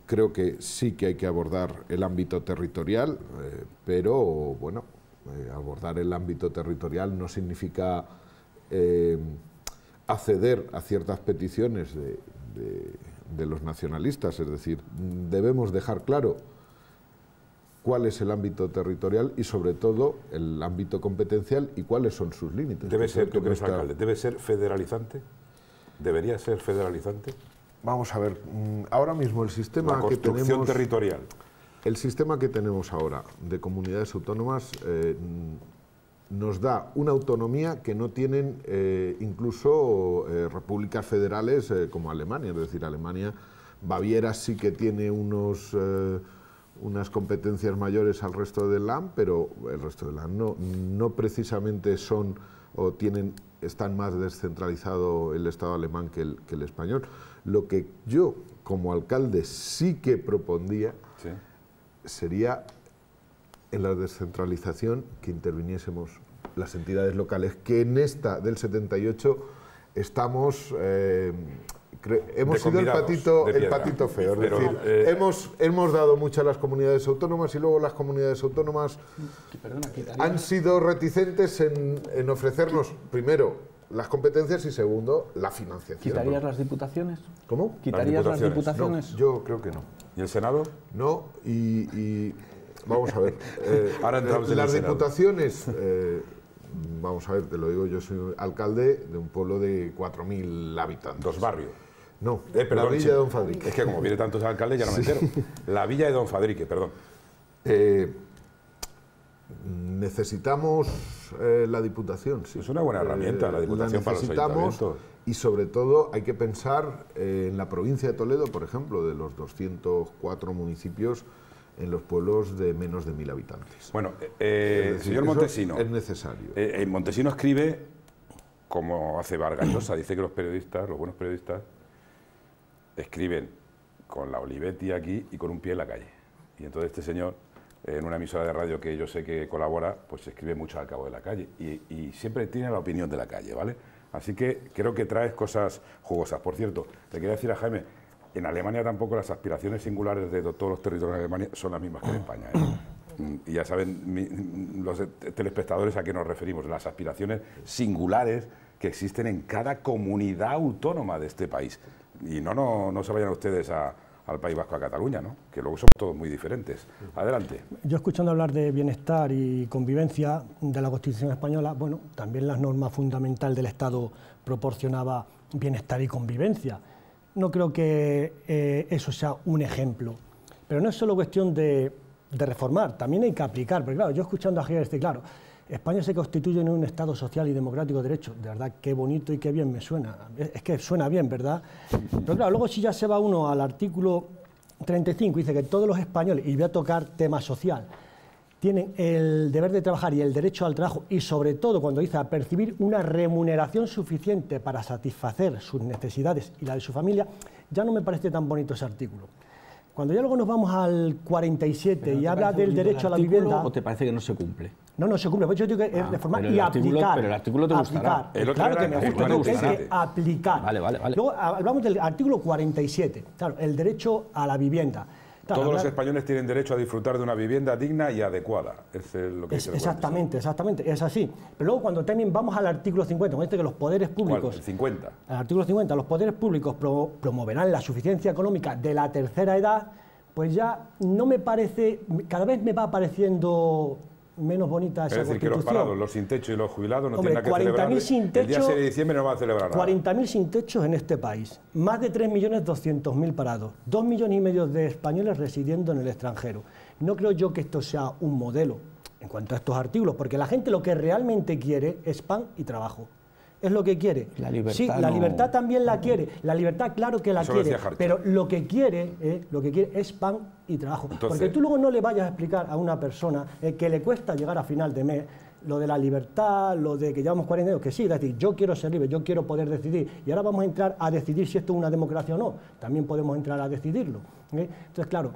Creo que sí que hay que abordar el ámbito territorial, eh, pero bueno, abordar el ámbito territorial no significa acceder a ciertas peticiones de de los nacionalistas, es decir, debemos dejar claro cuál es el ámbito territorial y sobre todo el ámbito competencial y cuáles son sus límites. Debe ser, ¿debe ser federalizante? ¿Debería ser federalizante? Vamos a ver, mm, ahora mismo el sistema La territorial. El sistema que tenemos ahora de comunidades autónomas eh, nos da una autonomía que no tienen eh, incluso eh, repúblicas federales eh, como Alemania. Es decir, Alemania, Baviera sí que tiene unos, unas competencias mayores al resto del LAM, pero el resto del la no, no precisamente son o tienen, están más descentralizado el Estado alemán que el, español. Lo que yo, como alcalde, sí que propondría sería en la descentralización que interviniésemos las entidades locales, que en esta del 78 estamos... Eh, hemos sido el patito, el patito feo. decir, eh, hemos, hemos dado mucho a las comunidades autónomas y luego las comunidades autónomas han sido reticentes en, en ofrecernos, primero, las competencias y segundo, la financiación. ¿Quitarías las diputaciones? ¿Cómo? ¿Quitarías las diputaciones? yo creo que no. ¿Y el Senado? No, y Vamos a ver. Eh, Ahora en las diputaciones, eh, vamos a ver, te lo digo, yo soy alcalde de un pueblo de 4.000 habitantes. Dos barrios. No, eh, perdón, la villa de Don Fadrique. Es que como viene tantos alcaldes ya no me entero. La villa de Don Fadrique, perdón. Eh, necesitamos la diputación, sí. Es una buena herramienta la diputación la para los Y sobre todo hay que pensar en la provincia de Toledo, por ejemplo, de los 204 municipios en los pueblos de menos de mil habitantes. Bueno, eh, eh señor Montesino. Es necesario. Eh, eh, Montesino escribe, como hace Vargas Llosa, dice que los periodistas, los buenos periodistas, escriben con la Olivetti aquí y con un pie en la calle. Y entonces este señor, en una emisora de radio que yo sé que colabora, pues escribe mucho al cabo de la calle y, y siempre tiene la opinión de la calle, ¿vale? Así que creo que traes cosas jugosas. Por cierto, te quería decir a Jaime, en Alemania tampoco las aspiraciones singulares de todos los territorios de Alemania son las mismas que en España. ¿eh? Y ya saben los telespectadores a qué nos referimos, las aspiraciones singulares que existen en cada comunidad autónoma de este país. Y no, no, no se vayan ustedes al País Vasco, a Cataluña, ¿no? que luego son todos muy diferentes. Adelante. Yo escuchando hablar de bienestar y convivencia de la Constitución española, bueno, también la norma fundamental del Estado proporcionaba bienestar y convivencia no creo que eh, eso sea un ejemplo. Pero no es solo cuestión de, reformar, también hay que aplicar. Porque claro, yo escuchando a estoy claro, España se constituye en un Estado social y democrático de derecho. De verdad, qué bonito y qué bien me suena. Es que suena bien, ¿verdad? Pero claro, luego si ya se va uno al artículo 35, dice que todos los españoles, y voy a tocar tema social, tienen el deber de trabajar y el derecho al trabajo y sobre todo cuando dice a percibir una remuneración suficiente para satisfacer sus necesidades y la de su familia, ya no me parece tan bonito ese artículo. Cuando ya luego nos vamos al 47 y habla del derecho a la vivienda... ¿O te parece que no se cumple? No, no se cumple. Pues yo digo que ah, y aplicar. pero el artículo te claro que me aplicar. Vale, vale, vale. Luego hablamos del artículo 47, claro, el derecho a la vivienda. Todos los españoles tienen derecho a disfrutar de una vivienda digna y adecuada. Es lo que Exactamente, exactamente. Es así. Pero luego cuando también vamos al artículo 50, con este que los poderes públicos... El 50. El artículo 50, los poderes públicos promoverán la suficiencia económica de la tercera edad, pues ya no me parece... Cada vez me va pareciendo menos bonita esa es que los parados, los sin techo y los jubilados no tienen que celebrar. el día 6 de diciembre no va a celebrar 40.000 sin techo en este país, más de 3.200.000 parados, 2 millones y medio de españoles residiendo en el extranjero. No creo yo que esto sea un modelo en cuanto a estos artículos, porque la gente lo que realmente quiere es pan y trabajo es lo que quiere. La libertad. Sí, la libertad también la quiere. La libertad, claro que la quiere. Pero lo que quiere, eh, lo que quiere es pan y trabajo. Porque tú luego no le vayas a explicar a una persona eh, que le cuesta llegar a final de mes lo de la libertad, lo de que llevamos 40 años, que sí, es decir, yo quiero ser libre, yo quiero poder decidir. Y ahora vamos a entrar a decidir si esto es una democracia o no. También podemos entrar a decidirlo. ¿eh? Entonces, claro,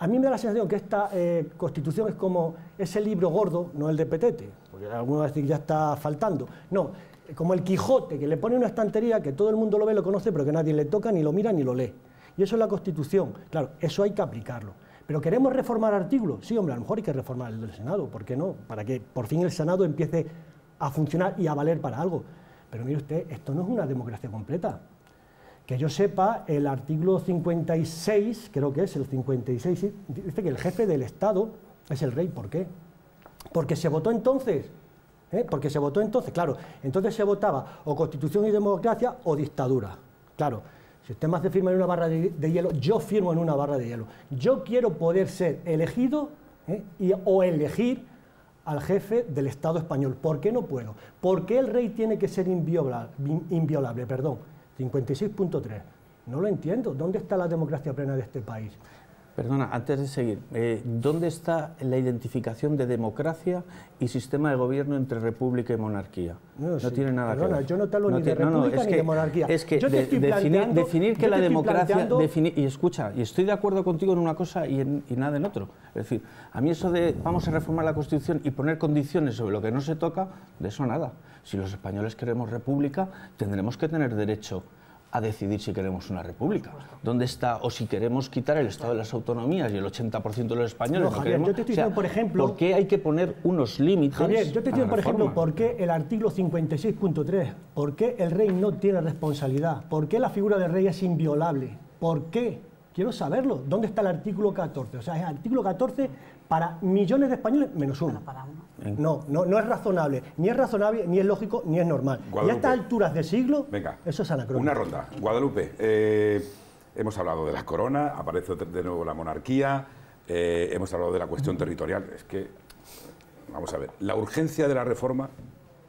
a mí me da la sensación que esta constitución es como ese libro gordo, no el de Petete, porque algunos van a decir ya está faltando. No, como el Quijote, que le pone una estantería que todo el mundo lo ve, lo conoce, pero que nadie le toca, ni lo mira, ni lo lee. Y eso es la Constitución. Claro, eso hay que aplicarlo. Pero queremos reformar artículos. Sí, hombre, a lo mejor hay que reformar el del Senado, ¿por qué no? Para que por fin el Senado empiece a funcionar y a valer para algo. Pero mire usted, esto no es una democracia completa. Que yo sepa, el artículo 56, creo que es el 56, dice que el jefe del Estado es el rey. ¿Por qué? Porque se votó entonces ¿eh? porque se votó entonces, claro, entonces se votaba o constitución y democracia o dictadura. Claro, si usted me hace firmar en una barra de, hielo, yo firmo en una barra de hielo. Yo quiero poder ser elegido ¿eh? y, o elegir al jefe del Estado español. ¿Por qué no puedo? ¿Por qué el rey tiene que ser inviolable? inviolable perdón, 56.3. No lo entiendo. ¿Dónde está la democracia plena de este país? Perdona, antes de seguir, eh, ¿dónde está la identificación de democracia y sistema de gobierno entre república y monarquía? No, tiene nada que ver. yo no te hablo no ni no, ni que, de monarquía. Es que definir, que la democracia... y escucha, y estoy de acuerdo contigo en una cosa y, en, y nada en otro. Es decir, a mí eso de vamos a reformar la Constitución y poner condiciones sobre lo que no se toca, de eso nada. Si los españoles queremos república, tendremos que tener derecho a decidir si queremos una república. ¿Dónde está, o si queremos quitar el Estado de las autonomías y el 80% de los españoles? yo te estoy por ejemplo... ¿Por qué hay que poner unos límites Javier, yo te estoy por ejemplo, ¿por qué el artículo 56.3? ¿Por qué el rey no tiene responsabilidad? ¿Por qué la figura del rey es inviolable? ¿Por qué? Quiero saberlo. ¿Dónde está el artículo 14? O sea, el artículo 14 para millones de españoles menos uno. Eh. No, no, es razonable, ni es razonable, ni es lógico, ni es normal. Y a estas alturas de siglo, eso es anacrónico. Una ronda. Guadalupe, eh, hemos hablado de las coronas, aparece de nuevo la monarquía, eh, hemos hablado de la cuestión territorial. Es que, vamos a ver, la urgencia de la reforma,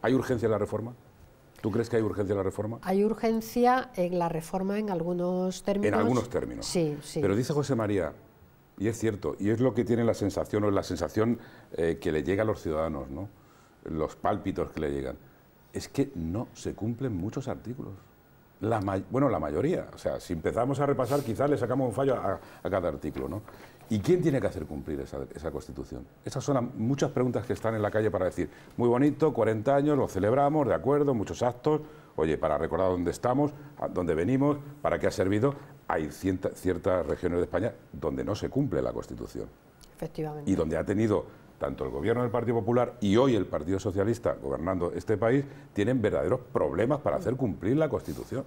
¿hay urgencia en la reforma? ¿Tú crees que hay urgencia en la reforma? Hay urgencia en la reforma en algunos términos. En algunos términos. Sí, sí. Pero dice José María, y es cierto, y es lo que tiene la sensación, o la sensación eh, que le llega a los ciudadanos, ¿no? los pálpitos que le llegan. Es que no se cumplen muchos artículos. bueno, la mayoría. O sea, si empezamos a repasar, quizás le sacamos un fallo a, cada artículo, ¿no? ¿Y quién tiene que hacer cumplir esa, Constitución? Esas son muchas preguntas que están en la calle para decir, muy bonito, 40 años, lo celebramos, de acuerdo, muchos actos, oye, para recordar dónde estamos, a dónde venimos, para qué ha servido, hay ciertas regiones de España donde no se cumple la Constitución. Efectivamente. Y donde ha tenido tanto el gobierno del Partido Popular y hoy el Partido Socialista gobernando este país, tienen verdaderos problemas para hacer cumplir la Constitución.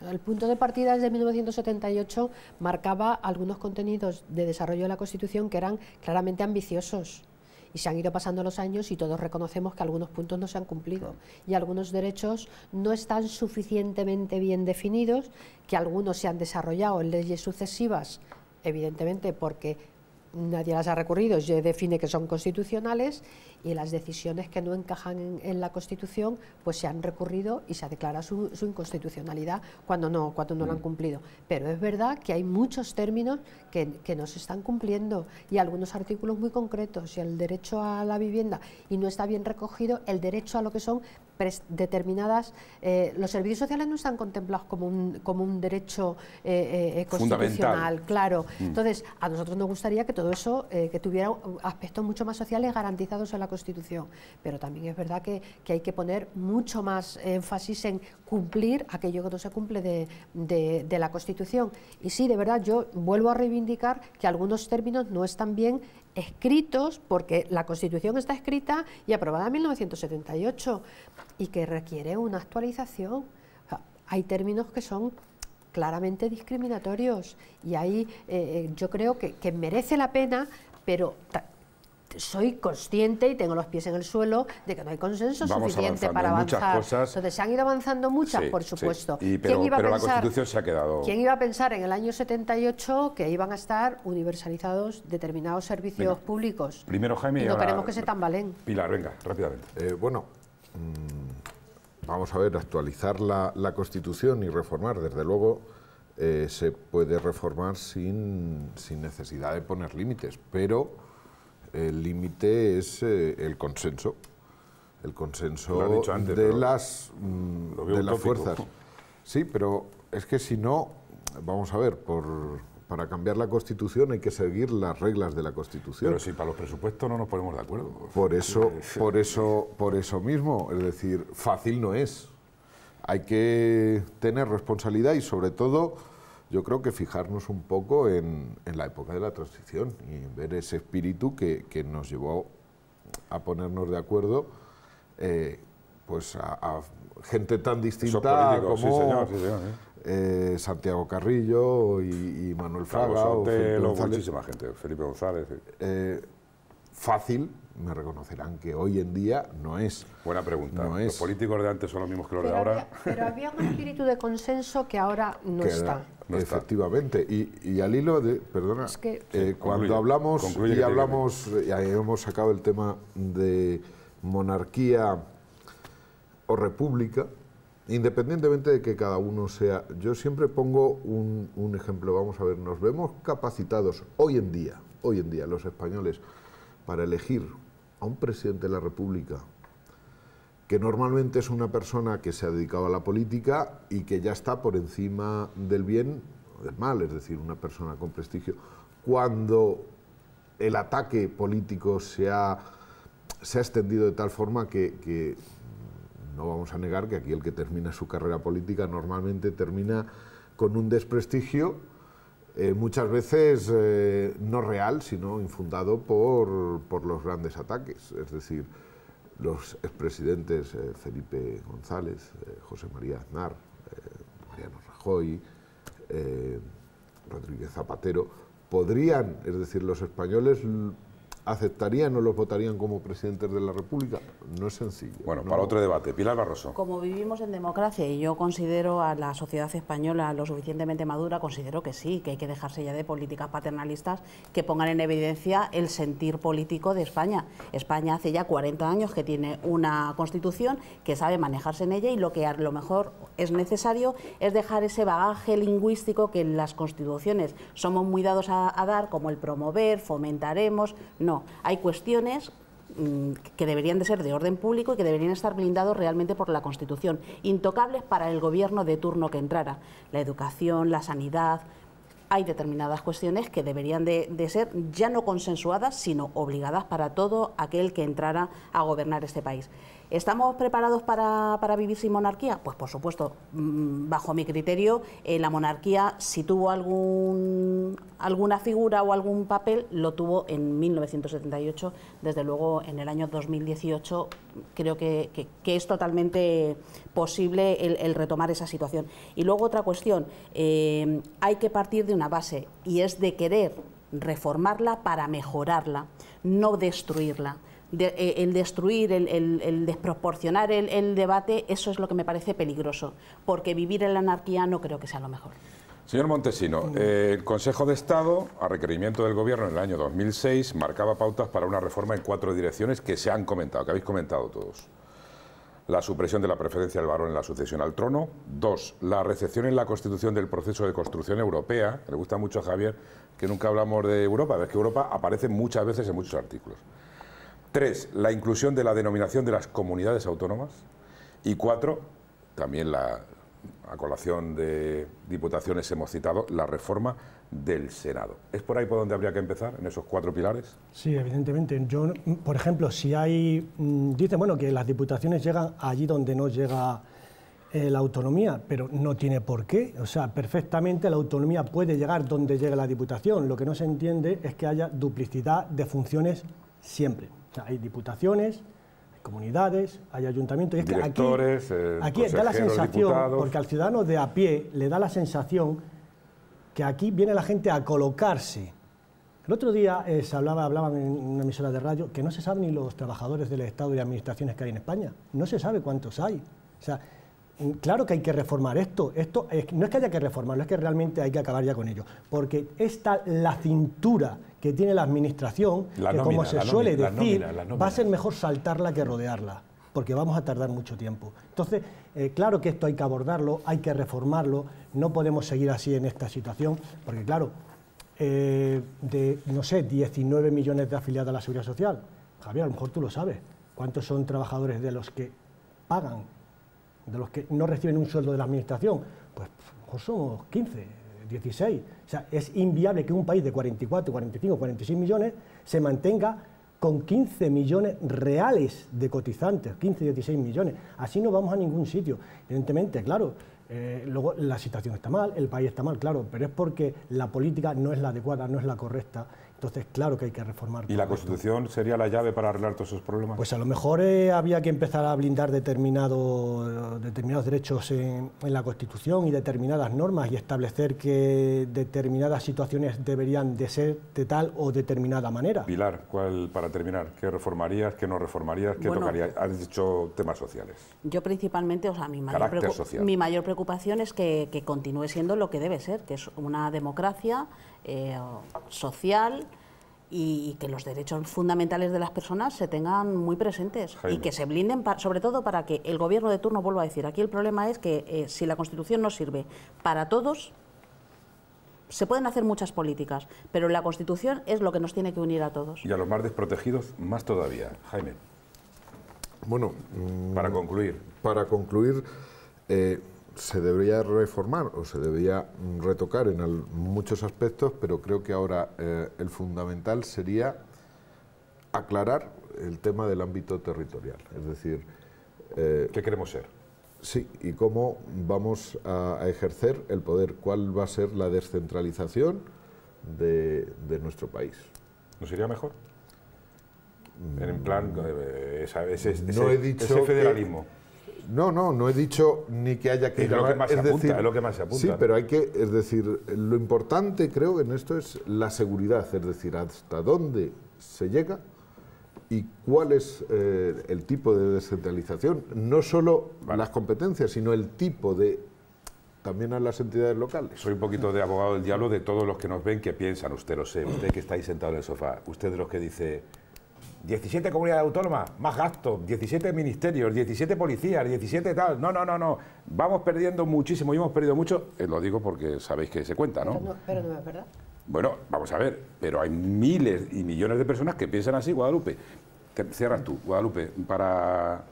El punto de partida desde 1978 marcaba algunos contenidos de desarrollo de la Constitución que eran claramente ambiciosos. Y se han ido pasando los años y todos reconocemos que algunos puntos no se han cumplido y algunos derechos no están suficientemente bien definidos, que algunos se han desarrollado en leyes sucesivas, evidentemente porque nadie las ha recurrido, se define que son constitucionales y las decisiones que no encajan en, la Constitución pues se han recurrido y se ha declarado su, inconstitucionalidad cuando no, cuando no lo han mm. cumplido. Pero es verdad que hay muchos términos que, no se están cumpliendo y algunos artículos muy concretos, y el derecho a la vivienda y no está bien recogido el derecho a lo que son determinadas... Eh, los servicios sociales no están contemplados como un, como un derecho eh, eh, constitucional, claro. Mm. Entonces, a nosotros nos gustaría que todo eso, que tuviera aspectos mucho más sociales garantizados en la Constitución, pero también es verdad que, hay que poner mucho más énfasis en cumplir aquello que no se cumple de, de la Constitución. Y sí, de verdad, yo vuelvo a reivindicar que algunos términos no están bien escritos, porque la Constitución está escrita y aprobada en 1978 y que requiere una actualización. hay términos que son claramente discriminatorios y ahí eh, eh, yo creo que, que merece la pena, pero soy consciente y tengo los pies en el suelo de que no hay consenso suficiente para avanzar. Entonces se han ido avanzando muchas, por supuesto. pero, ¿Quién iba a pensar, la Constitución se ha quedado. ¿Quién iba a pensar en el año 78 que iban a estar universalizados determinados servicios públicos? Primero Jaime no queremos que se valen Pilar, venga, rápidamente. Eh, bueno. Mm, vamos a ver, actualizar la, Constitución y reformar, desde luego, eh, se puede reformar sin, sin, necesidad de poner límites, pero el límite es eh, el consenso. El consenso mm, de las, de las fuerzas. Sí, pero es que si no, vamos a ver, por, para cambiar la Constitución hay que seguir las reglas de la Constitución. Pero si para los presupuestos no nos ponemos de acuerdo. Por eso, por eso, por eso mismo, es decir, fácil no es. Hay que tener responsabilidad y sobre todo yo creo que fijarnos un poco en, la época de la transición y ver ese espíritu que, nos llevó a ponernos de acuerdo eh, pues a, gente tan distinta como eh, Santiago Carrillo y, Manuel Fraga, muchísima gente, Felipe González. Eh, fácil, me reconocerán que hoy en día no es. Buena pregunta. No los políticos de antes son los mismos que los de ahora. pero había un espíritu de consenso que ahora no está. efectivamente. Y, al hilo de, perdona, que, eh, cuando hablamos y hablamos, ya eh, hemos sacado el tema de monarquía o república, independientemente de que cada uno sea, yo siempre pongo un ejemplo, vamos a ver, nos vemos capacitados hoy en día, hoy en día los españoles para elegir a un presidente de la República, que normalmente es una persona que se ha dedicado a la política y que ya está por encima del bien o del mal, es decir, una persona con prestigio, cuando el ataque político se ha, extendido de tal forma que, que no vamos a negar que aquí el que termina su carrera política normalmente termina con un desprestigio eh, muchas veces eh, no real, sino infundado por, por, los grandes ataques. Es decir, los expresidentes eh, Felipe González, José María Aznar, Mariano Rajoy, Rodríguez Zapatero, podrían, es decir, los españoles ¿Aceptarían o los votarían como presidentes de la República? No es sencillo. Bueno, para otro debate. Pilar Barroso. Como vivimos en democracia y yo considero a la sociedad española lo suficientemente madura, considero que sí, que hay que dejarse ya de políticas paternalistas que pongan en evidencia el sentir político de España. España hace ya 40 años que tiene una constitución que sabe manejarse en ella y lo que a lo mejor es necesario es dejar ese bagaje lingüístico que en las constituciones somos muy dados a dar, como el promover, fomentaremos. No, hay cuestiones mm, que deberían de ser de orden público y que deberían estar blindados realmente por la Constitución, intocables para el gobierno de turno que entrara, la educación, la sanidad. Hay determinadas cuestiones que deberían de ser ya no consensuadas, sino obligadas para todo aquel que entrara a gobernar este país. ¿Estamos preparados para, vivir sin monarquía? Pues por supuesto, mm, bajo mi criterio, eh, la monarquía, si tuvo algún, alguna figura o algún papel, lo tuvo en 1978, desde luego en el año 2018 creo que, es totalmente posible el, retomar esa situación. Y luego otra cuestión, eh, hay que partir de una base y es de querer reformarla para mejorarla, no destruirla. Eh, el destruir, el, desproporcionar el, debate, eso es lo que me parece peligroso, porque vivir en la anarquía no creo que sea lo mejor. Señor Montesino, mm. eh, el Consejo de Estado, a requerimiento del Gobierno en el año 2006, marcaba pautas para una reforma en cuatro direcciones que se han comentado, que habéis comentado todos. La supresión de la preferencia del varón en la sucesión al trono. Dos, la recepción en la Constitución del proceso de construcción europea. le gusta mucho a Javier que nunca hablamos de Europa, es que Europa aparece muchas veces en muchos artículos. Tres, la inclusión de la denominación de las comunidades autónomas. Y cuatro, también la, acolación colación de diputaciones hemos citado la reforma del Senado. ¿Es por ahí por donde habría que empezar, en esos cuatro pilares? Sí, evidentemente. por ejemplo, si hay... Mm, dice bueno, que las diputaciones llegan allí donde no llega eh, la autonomía, pero no tiene por qué. O sea, perfectamente la autonomía puede llegar donde llegue la diputación. Lo que no se entiende es que haya duplicidad de funciones siempre hay diputaciones, hay comunidades, hay ayuntamientos. Y es eh, aquí, da la sensación, porque al ciudadano de a pie le da la sensación que aquí viene la gente a colocarse. El otro día eh, se hablaba, hablaban en una emisora de radio que no se sabe ni los trabajadores del Estado y administraciones que hay en España. No se sabe cuántos hay. O sea, mm, claro que hay que reformar esto. Esto no es que haya que reformarlo, es que realmente hay que acabar ya con ello. Porque está la cintura que tiene la administración, que como se suele decir, va a ser mejor saltarla que rodearla, porque vamos a tardar mucho tiempo. Entonces, eh, claro que esto hay que abordarlo, hay que reformarlo, no podemos seguir así en esta situación, porque claro, eh, de, no sé, 19 millones de afiliados a la Seguridad Social, Javier, a lo mejor tú lo sabes, ¿cuántos son trabajadores de los que pagan, de los que no reciben un sueldo de la administración? Pues, pues somos 15, 16. O sea, es inviable que un país de 44, 45, 46 millones se mantenga con 15 millones reales de cotizantes, 15, 16 millones. Así no vamos a ningún sitio. Evidentemente, claro, eh, luego la situación está mal, el país está mal, claro, pero es porque la política no es la adecuada, no es la correcta entonces, claro que hay que reformar. ¿Y la Constitución sería la llave para arreglar todos esos problemas? Pues a lo mejor eh, había que empezar a blindar determinado, determinados derechos en, la Constitución y determinadas normas y establecer que determinadas situaciones deberían de ser de tal o determinada manera. Pilar, ¿cuál, para terminar, qué reformarías, qué no reformarías, qué tocaría? Has dicho temas sociales. Yo principalmente, o sea, mi mayor, mi mayor preocupación es que continúe siendo lo que debe ser, que es una democracia eh, social y, que los derechos fundamentales de las personas se tengan muy presentes y que se blinden, sobre todo para que el gobierno de turno vuelva a decir, aquí el problema es que eh, si la Constitución no sirve para todos, se pueden hacer muchas políticas, pero la Constitución es lo que nos tiene que unir a todos. Y a los más desprotegidos, más todavía. Jaime. Bueno, para mm, concluir. Para concluir, eh, se debería reformar o se debería mm, retocar en muchos aspectos, pero creo que ahora eh, el fundamental sería aclarar el tema del ámbito territorial, es decir... Eh, ¿Qué queremos ser? Sí, y cómo vamos a, ejercer el poder, cuál va a ser la descentralización de, nuestro país. ¿No sería mejor? En plan, mm, eh, ese, no he dicho federalismo. No, no, no he dicho ni que haya que es ir lo que más es, lo que más se apunta. Sí, pero hay que, es decir, lo importante creo en esto es la seguridad, es decir, hasta dónde se llega y cuál es eh, el tipo de descentralización, no solo las competencias, sino el tipo de también a las entidades locales. Soy un poquito de abogado del diablo de todos los que nos ven que piensan, usted lo sé, usted que está ahí sentado en el sofá, usted de los que dice, 17 comunidades autónomas, más gastos, 17 ministerios, 17 policías, 17 tal. No, no, no, no. Vamos perdiendo muchísimo y hemos perdido mucho. Eh, lo digo porque sabéis que se cuenta, ¿no? Pero no, es verdad. Bueno, vamos a ver, pero hay miles y millones de personas que piensan así, Guadalupe. cierras tú, Guadalupe, para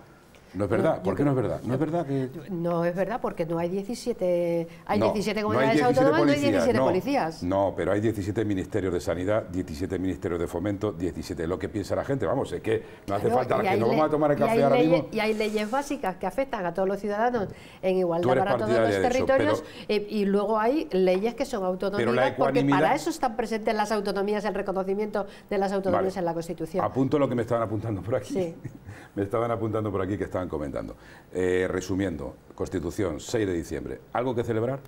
no es verdad. ¿Por qué no es verdad? No es verdad No es verdad porque no hay 17... Hay comunidades autónomas, no hay 17 policías. No, pero hay 17 ministerios de sanidad, 17 ministerios de fomento, 17... Lo que piensa la gente, vamos, es que no hace falta... Que no vamos a tomar el café ahora mismo. Y hay leyes básicas que afectan a todos los ciudadanos en igualdad para todos los territorios eh, y, luego hay leyes que son autonomías porque para eso están presentes las autonomías, el reconocimiento de las autonomías en la Constitución. Apunto lo que me estaban apuntando por aquí. me estaban apuntando por aquí que están comentando. Eh, resumiendo, Constitución, 6 de diciembre. ¿Algo que celebrar?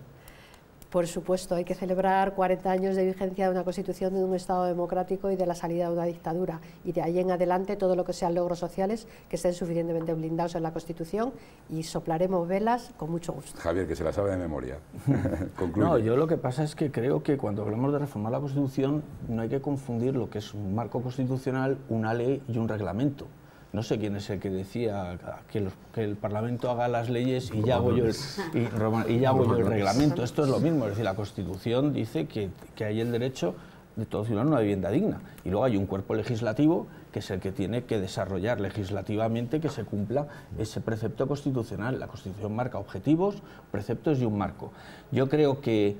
Por supuesto, hay que celebrar 40 años de vigencia de una constitución de un Estado democrático y de la salida de una dictadura. Y de ahí en adelante todo lo que sean logros sociales que estén suficientemente blindados en la constitución y soplaremos velas con mucho gusto. Javier, que se la sabe de memoria. no, yo lo que pasa es que creo que cuando hablamos de reformar la constitución no hay que confundir lo que es un marco constitucional, una ley y un reglamento no sé quién es el que decía que, que el Parlamento haga las leyes y ya hago yo el, y, yo el reglamento. Esto es lo mismo, es decir, la Constitución dice que, hay el derecho de todo ciudadano a una vivienda digna. Y luego hay un cuerpo legislativo que es el que tiene que desarrollar legislativamente que se cumpla ese precepto constitucional. La Constitución marca objetivos, preceptos y un marco. Yo creo que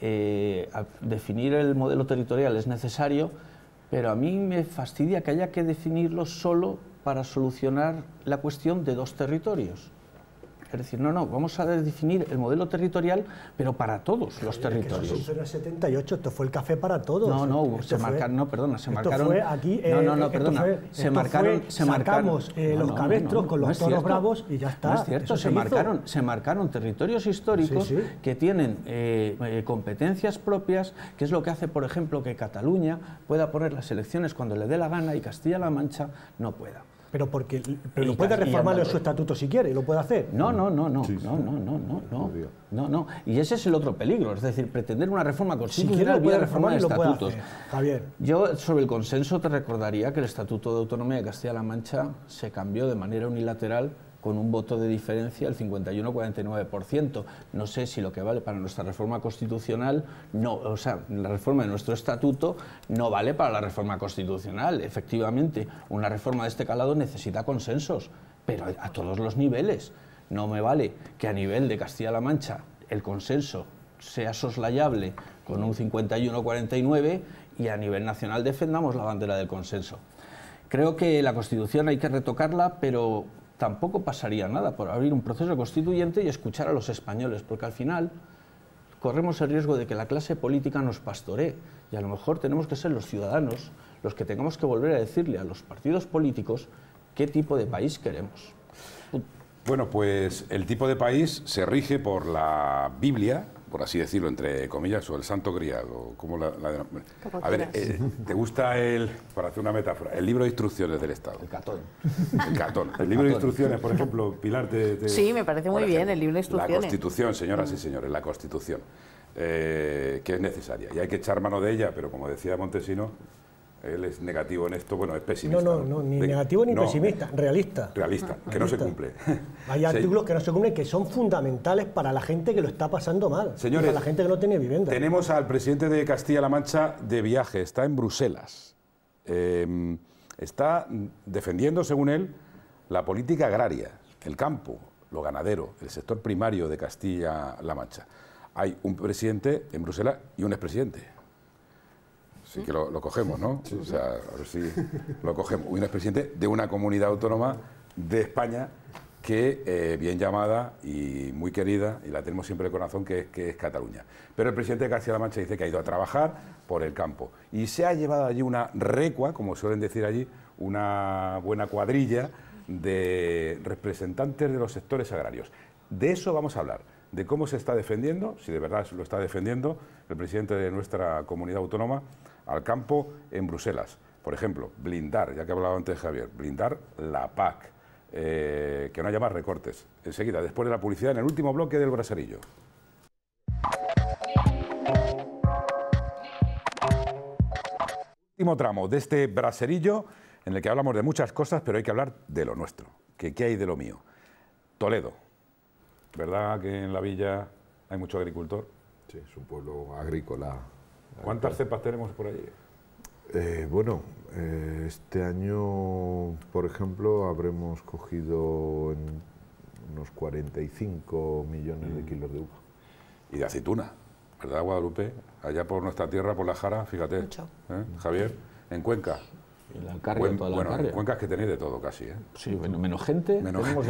eh, definir el modelo territorial es necesario, pero a mí me fastidia que haya que definirlo solo para solucionar la cuestión de dos territorios. Es decir, no, no, vamos a definir el modelo territorial, pero para todos los territorios. Eso en 78, esto fue el café para todos. No, no, se marcaron, no, perdona, se marcaron. aquí, no, no, eh, perdona. se marcaron, se marcamos eh, los cabestros con los toros bravos y ya está. es cierto, se, marcaron, se marcaron territorios históricos que tienen eh, competencias propias, que es lo que hace, por ejemplo, que Cataluña pueda poner las elecciones cuando le dé la gana y Castilla-La Mancha no pueda. Pero porque pero lo puede reformar en su estatuto si quiere, lo puede hacer. No, no, no, no, no, no, no, no, no, no, Y ese es el otro peligro, es decir, pretender una reforma constitucional si vía estatutos. Javier. Yo sobre el consenso te recordaría que el Estatuto de Autonomía de Castilla-La Mancha se cambió de manera unilateral con un voto de diferencia el 51-49%. No sé si lo que vale para nuestra reforma constitucional, no, o sea, la reforma de nuestro estatuto no vale para la reforma constitucional. Efectivamente, una reforma de este calado necesita consensos, pero a todos los niveles. No me vale que a nivel de Castilla-La Mancha el consenso sea soslayable con un 51-49 y a nivel nacional defendamos la bandera del consenso. Creo que la Constitución hay que retocarla, pero tampoco pasaría nada por abrir un proceso constituyente y escuchar a los españoles, porque al final corremos el riesgo de que la clase política nos pastoree y a lo mejor tenemos que ser los ciudadanos los que tengamos que volver a decirle a los partidos políticos qué tipo de país queremos. Bueno, pues el tipo de país se rige por la Biblia, por así decirlo, entre comillas, o el santo criado, como la, la A ver, eh, ¿te gusta el, para hacer una metáfora, el libro de instrucciones del Estado? El catón. El catón. El libro de instrucciones, por ejemplo, Pilar te. sí, me parece muy bien el libro de instrucciones. La Constitución, señoras y mm. señores, la Constitución, eh, que es necesaria. Y hay que echar mano de ella, pero como decía Montesino, él es negativo en esto, bueno, es pesimista. No, no, ni negativo ni pesimista, realista. Realista, que no se cumple. Hay artículos que no se cumplen que son fundamentales para la gente que lo está pasando mal. Señores, para la gente que no tiene vivienda. Tenemos al presidente de Castilla-La Mancha de viaje, está en Bruselas. Em, está defendiendo, según él, la política agraria, el campo, lo ganadero, el sector primario de Castilla-La Mancha. Hay un presidente en Bruselas y un expresidente sí que lo, cogemos, ¿no? Sí, o sea, a ver si lo cogemos. Un expresidente de una comunidad autónoma de España que eh, bien llamada y muy querida, y la tenemos siempre de corazón, que, que, es Cataluña. Pero el presidente García de la Mancha dice que ha ido a trabajar por el campo y se ha llevado allí una recua, como suelen decir allí, una buena cuadrilla de representantes de los sectores agrarios. De eso vamos a hablar, de cómo se está defendiendo, si de verdad lo está defendiendo el presidente de nuestra comunidad autónoma, al campo en Bruselas. Por ejemplo, blindar, ya que hablaba antes Javier, blindar la PAC, eh, que no haya más recortes. Enseguida, después de la publicidad, en el último bloque del Braserillo. Último tramo de este Braserillo en el que hablamos de muchas cosas, pero hay que hablar de lo nuestro, que qué hay de lo mío. Toledo, ¿verdad que en la villa hay mucho agricultor? Sí, es un pueblo agrícola ¿Cuántas cepas tenemos por allí? Eh, bueno, eh, este año, por ejemplo, habremos cogido unos 45 millones de mm. kilos de uva. Y de aceituna, ¿verdad, Guadalupe? Allá por nuestra tierra, por la Jara, fíjate. ¿eh? Javier, en Cuenca. En la bueno, en Cuenca es que tenéis de todo casi, Sí, menos gente, menos tenemos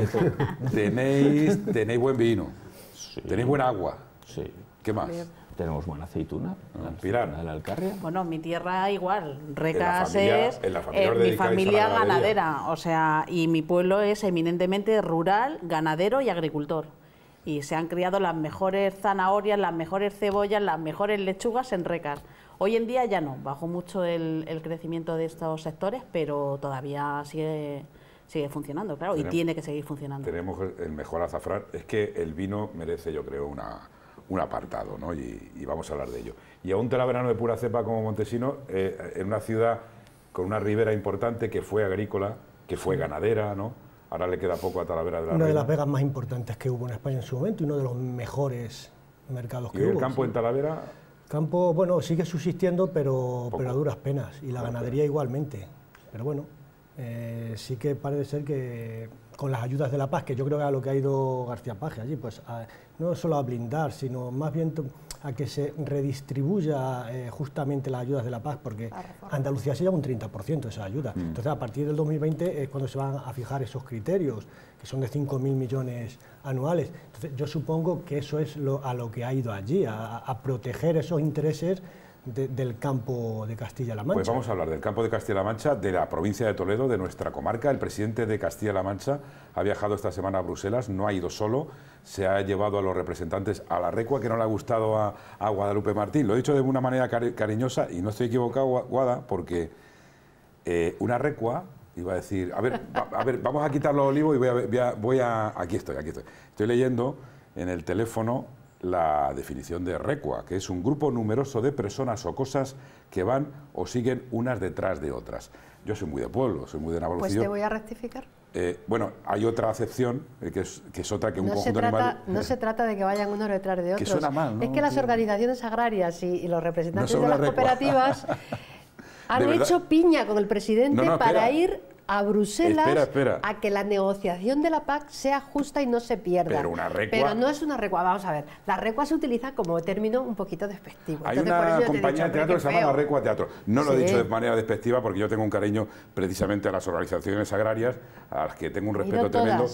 tenéis, tenéis buen vino, tenéis buen agua. Sí. ¿Qué más? tenemos buena aceituna, ah, no, la Alcarria. Bueno, mi tierra igual, Recas es eh, mi familia ganadera, o sea, y mi pueblo es eminentemente rural, ganadero y agricultor. Y se han criado las mejores zanahorias, las mejores cebollas, las mejores lechugas en Recas. Hoy en día ya no, bajó mucho el, crecimiento de estos sectores, pero todavía sigue sigue funcionando, claro, y tiene que seguir funcionando. Tenemos el mejor azafrán. Es que el vino merece, yo creo, una, un apartado, ¿no? Y, vamos a hablar de ello. Y a un talaverano de pura cepa como Montesino, eh, en una ciudad con una ribera importante que fue agrícola, que fue ganadera, ¿no? Ahora le queda poco a Talavera de la Una de las vegas más importantes que hubo en España en su momento y uno de los mejores mercados que que ¿Y el campo en Talavera? campo, bueno, sigue subsistiendo, pero, a duras penas. Y la ganadería igualmente. Pero bueno, eh, sí que parece ser que con las ayudas de la paz, que yo creo que a lo que ha ido García Paje allí, pues no solo a blindar, sino más bien a que se redistribuya eh, justamente las ayudas de la paz, porque Andalucía se lleva un 30% de esas ayudas. Mm. Entonces, a partir del 2020 es cuando se van a fijar esos criterios, que son de 5.000 millones anuales. Entonces, yo supongo que eso es lo, a lo que ha ido allí, a proteger esos intereses del campo de Castilla-La pues Mancha. Pues vamos a hablar del campo de Castilla-La Mancha, de la provincia de Toledo, de nuestra comarca. El presidente de Castilla-La Mancha ha viajado esta semana a Bruselas, no ha ido solo, se ha llevado a los representantes a la recua que no le ha gustado a, Guadalupe Martín. Lo he dicho de una manera cariñosa y no estoy equivocado, Guada, porque eh, una recua iba a decir, a ver, a ver, vamos a quitar los olivos y voy a, voy a... Aquí estoy, aquí estoy. Estoy leyendo en el teléfono la definición de recua, que es un grupo numeroso de personas o cosas que van o siguen unas detrás de otras. Yo soy muy de pueblo, soy muy de Navalcillo. Pues te voy a rectificar. Eh, bueno, hay otra acepción, eh, que, es, que, otra que un no conjunto se trata, No se trata de que vayan unos detrás de otros. Es que las organizaciones agrarias y, los representantes de las cooperativas han hecho piña con el presidente para ir a Bruselas a que la negociación de la PAC sea justa y no se pierda. Pero una recua... Pero no es una recua, vamos a ver. La recua se utiliza como término un poquito despectivo. Hay una compañía de teatro que se llama la recua teatro. No lo he dicho de manera despectiva porque yo tengo un cariño precisamente a las organizaciones agrarias a las que tengo un respeto tremendo.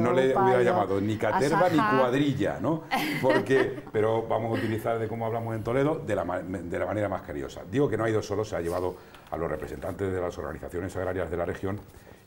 no, le hubiera llamado ni caterva ni cuadrilla, ¿no? Porque, pero vamos a utilizar de cómo hablamos en Toledo de la, de la manera más cariosa. Digo que no ha ido solo, se ha llevado a los representantes de las organizaciones agrarias de la región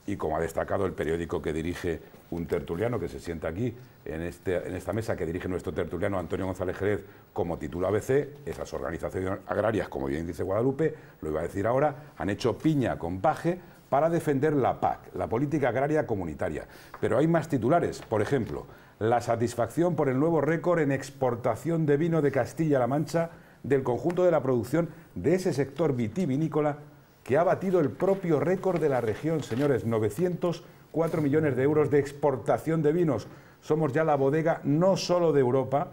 y como ha destacado el periódico que dirige un tertuliano que se sienta aquí en, este, en esta mesa que dirige nuestro tertuliano Antonio González Jerez como titular ABC, esas organizaciones agrarias, como bien dice Guadalupe, lo iba a decir ahora, han hecho piña con paje para defender la PAC, la política agraria comunitaria. Pero hay más titulares, por ejemplo, la satisfacción por el nuevo récord en exportación de vino de Castilla-La Mancha del conjunto de la producción de ese sector vitivinícola que ha batido el propio récord de la región, señores, 904 millones de euros de exportación de vinos. Somos ya la bodega no solo de Europa,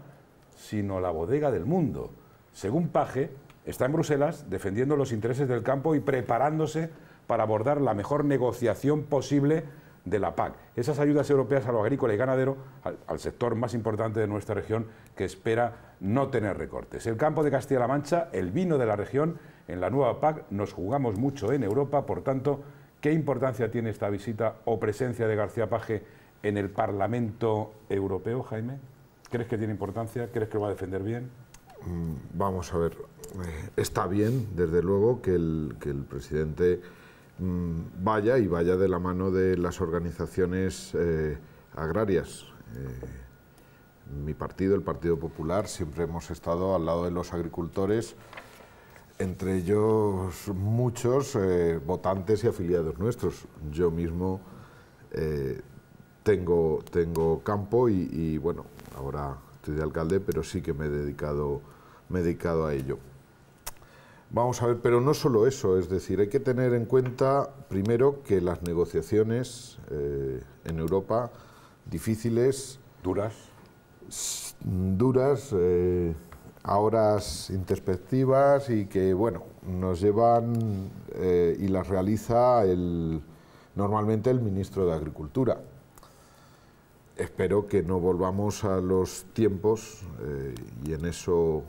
sino la bodega del mundo. Según Paje, está en Bruselas defendiendo los intereses del campo y preparándose para abordar la mejor negociación posible de la PAC. Esas ayudas europeas a lo agrícola y ganadero, al, sector más importante de nuestra región, que espera no tener recortes. El campo de Castilla-La Mancha, el vino de la región en la nueva PAC nos jugamos mucho en Europa, por tanto, ¿qué importancia tiene esta visita o presencia de García Page en el Parlamento Europeo, Jaime? ¿Crees que tiene importancia? ¿Crees que lo va a defender bien? Mm, vamos a ver, eh, está bien, desde luego, que el, que el presidente mm, vaya y vaya de la mano de las organizaciones eh, agrarias. Eh, mi partido, el Partido Popular, siempre hemos estado al lado de los agricultores entre ellos muchos eh, votantes y afiliados nuestros. Yo mismo eh, tengo, tengo campo y, bueno, ahora estoy de alcalde, pero sí que me he dedicado, me a ello. Vamos a ver, pero no solo eso, es decir, hay que tener en cuenta primero que las negociaciones eh, en Europa, difíciles... Duras. Duras, a horas introspectivas y que, bueno, nos llevan eh, y las realiza el, normalmente el ministro de Agricultura. Espero que no volvamos a los tiempos eh, y en eso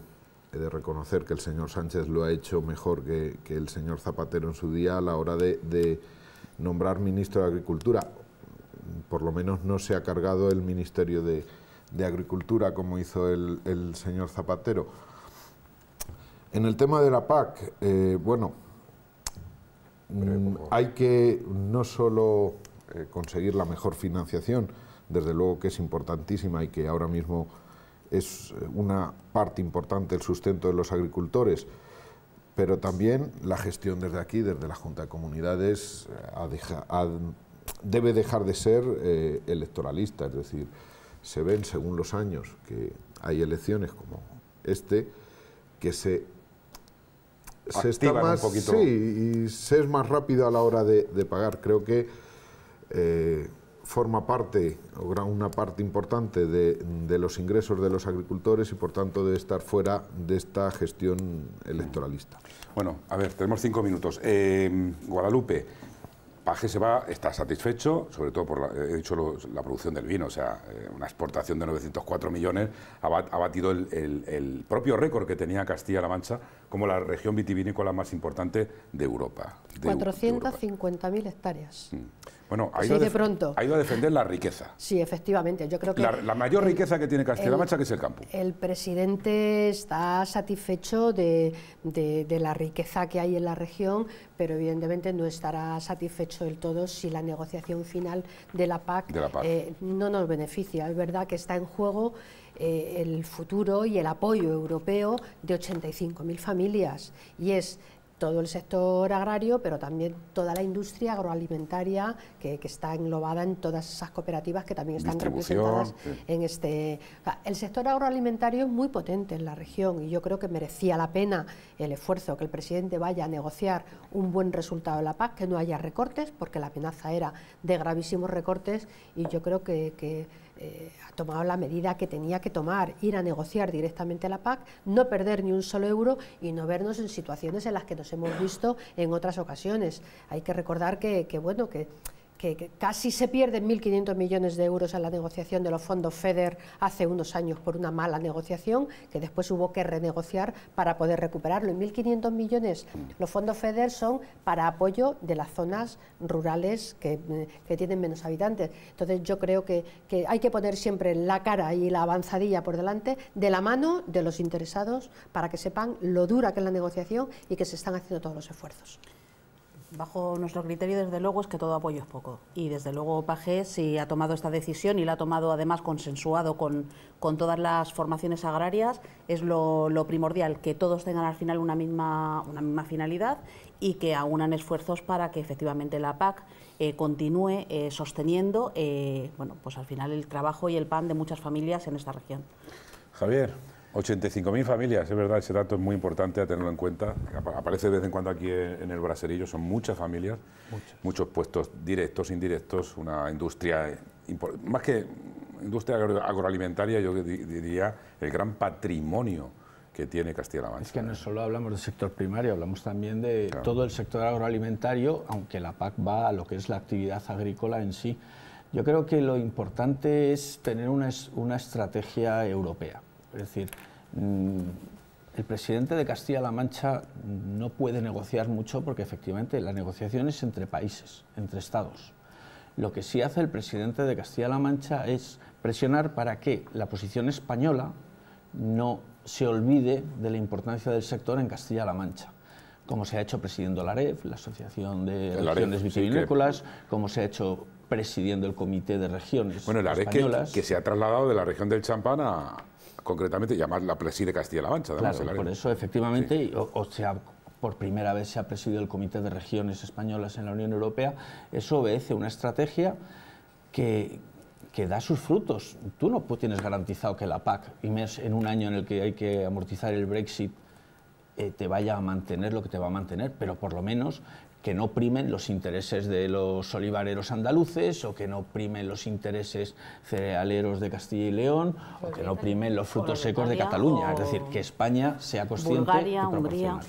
he de reconocer que el señor Sánchez lo ha hecho mejor que, que el señor Zapatero en su día a la hora de, de nombrar ministro de Agricultura. Por lo menos no se ha cargado el Ministerio de de Agricultura, como hizo el, señor Zapatero. En el tema de la PAC, eh, bueno, mm, hay que no solo eh, conseguir la mejor financiación, desde luego que es importantísima y que ahora mismo es eh, una parte importante el sustento de los agricultores, pero también la gestión desde aquí, desde la Junta de Comunidades, debe dejar de ser electoralista, es decir, se ven según los años que hay elecciones como este, que se, está más, un poquito. y se es más rápido a la hora de, pagar. Creo que eh, forma parte, o gran, una parte importante de, los ingresos de los agricultores y por tanto debe estar fuera de esta gestión electoralista. Bueno, a ver, tenemos cinco minutos. Eh, Guadalupe. Paje se va, está satisfecho, sobre todo por, la, he dicho, la producción del vino, o sea, eh, una exportación de 904 millones, ha, batido el, propio récord que tenía Castilla-La Mancha como la región vitivinícola más importante de Europa. 450.000 hectáreas. Mm. Bueno, ha ido, a defender la riqueza. Sí, efectivamente. Yo creo que la, mayor riqueza que tiene Castilla-La Mancha, que es el campo. El presidente está satisfecho de, la riqueza que hay en la región, pero evidentemente no estará satisfecho del todo si la negociación final de la PAC, eh, no nos beneficia. Es verdad que está en juego eh, el futuro y el apoyo europeo de 85.000 familias. Y es todo el sector agrario, pero también toda la industria agroalimentaria que, está englobada en todas esas cooperativas que también están representadas en este... El sector agroalimentario es muy potente en la región y yo creo que merecía la pena el esfuerzo que el presidente vaya a negociar un buen resultado de la PAC, que no haya recortes, porque la amenaza era de gravísimos recortes y yo creo que eh, ha tomado la medida que tenía que tomar, ir a negociar directamente la PAC, no perder ni un solo euro y no vernos en situaciones en las que nos hemos visto en otras ocasiones. Hay que recordar que bueno, que que casi se pierden 1.500 millones de euros en la negociación de los fondos FEDER hace unos años por una mala negociación, que después hubo que renegociar para poder recuperarlo. Y 1.500 millones, los fondos FEDER son para apoyo de las zonas rurales que, mm, tienen menos habitantes. Entonces yo creo que, hay que poner siempre la cara y la avanzadilla por delante de la mano de los interesados para que sepan lo dura que es la negociación y que se están haciendo todos los esfuerzos. Bajo nuestro criterio, desde luego, es que todo apoyo es poco. Y desde luego, Paje, si ha tomado esta decisión y la ha tomado además consensuado con, con todas las formaciones agrarias, es lo, primordial, que todos tengan al final una misma, una misma finalidad y que aunan esfuerzos para que efectivamente la PAC eh, continúe eh, sosteniendo, eh, bueno, pues al final el trabajo y el pan de muchas familias en esta región. Javier, 85.000 familias, es verdad, ese dato es muy importante a tenerlo en cuenta. Aparece de vez en cuando aquí en el braserillo, son muchas familias, muchos puestos directos, indirectos, una industria, más que industria agroalimentaria, yo diría el gran patrimonio que tiene Castilla-La Mancha. Es que no solo hablamos del sector primario, hablamos también de todo el sector agroalimentario, aunque la PAC va a lo que es la actividad agrícola en sí. Yo creo que lo importante es tener una, una estrategia europea. Es decir, Mm, el presidente de Castilla-La Mancha no puede negociar mucho porque efectivamente la negociación es entre países, entre estados. Lo que sí hace el presidente de Castilla-La Mancha es presionar para que la posición española no se olvide de la importancia del sector en Castilla-La Mancha como se ha hecho presidiendo la AREF, la Asociación de Regiones Vitivinícolas, como se ha hecho presidiendo el Comité de Regiones Bueno, que, se ha trasladado de la región del Champán a, concretamente, llamar la preside Castilla-La Mancha. claro, por eso, efectivamente, o, sea, por primera vez se ha presidido el Comité de Regiones Españolas en la Unión Europea, eso obedece una estrategia que, da sus frutos. Tú no tienes garantizado que la PAC, y mes en un año en el que hay que amortizar el Brexit, eh, te vaya a mantener lo que te va a mantener, pero por lo menos que no primen los intereses de los olivareros andaluces o que no primen los intereses cerealeros de Castilla y León o pues que no primen los frutos secos de Cataluña. Es decir, que España sea consciente Bulgaria, y proporcional.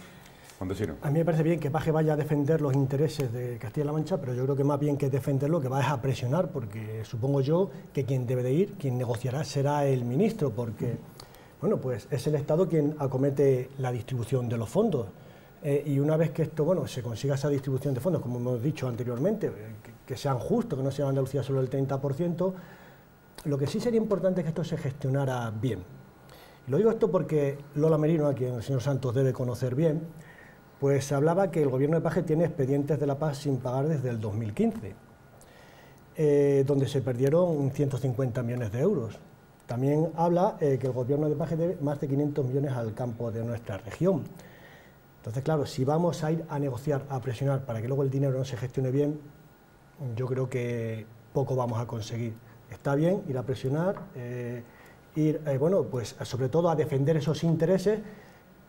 A mí me parece bien que Paje vaya a defender los intereses de Castilla-La Mancha, pero yo creo que más bien que defenderlo, que va a presionar, porque supongo yo que quien debe de ir, quien negociará, será el ministro, porque... Bueno, pues es el Estado quien acomete la distribución de los fondos. Eh, y una vez que esto, bueno, se consiga esa distribución de fondos, como hemos dicho anteriormente, eh, que, sean justos, que no sea Andalucía solo el 30%, lo que sí sería importante es que esto se gestionara bien. Y lo digo esto porque Lola Merino, a quien el señor Santos debe conocer bien, pues hablaba que el gobierno de Paje tiene expedientes de la paz sin pagar desde el 2015, eh, donde se perdieron 150 millones de euros. También habla eh, que el gobierno de Paje debe más de 500 millones al campo de nuestra región. Entonces, claro, si vamos a ir a negociar, a presionar para que luego el dinero no se gestione bien, yo creo que poco vamos a conseguir. Está bien ir a presionar, eh, ir, eh, bueno, pues sobre todo a defender esos intereses,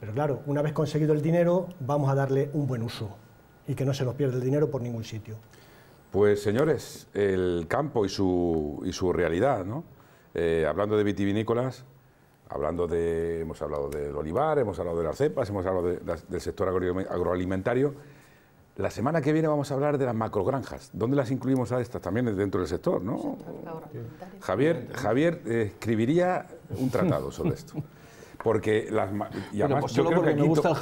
pero claro, una vez conseguido el dinero, vamos a darle un buen uso y que no se nos pierda el dinero por ningún sitio. Pues señores, el campo y su realidad, ¿no? Eh, hablando de vitivinícolas, hablando de, hemos hablado del olivar, hemos hablado de las cepas, hemos hablado del sector agroalimentario. La semana que viene vamos a hablar de las macrogranjas. ¿Dónde las incluimos a estas también dentro del sector? ¿no? Javier, Javier eh, escribiría un tratado sobre esto. Porque las y además pues yo creo que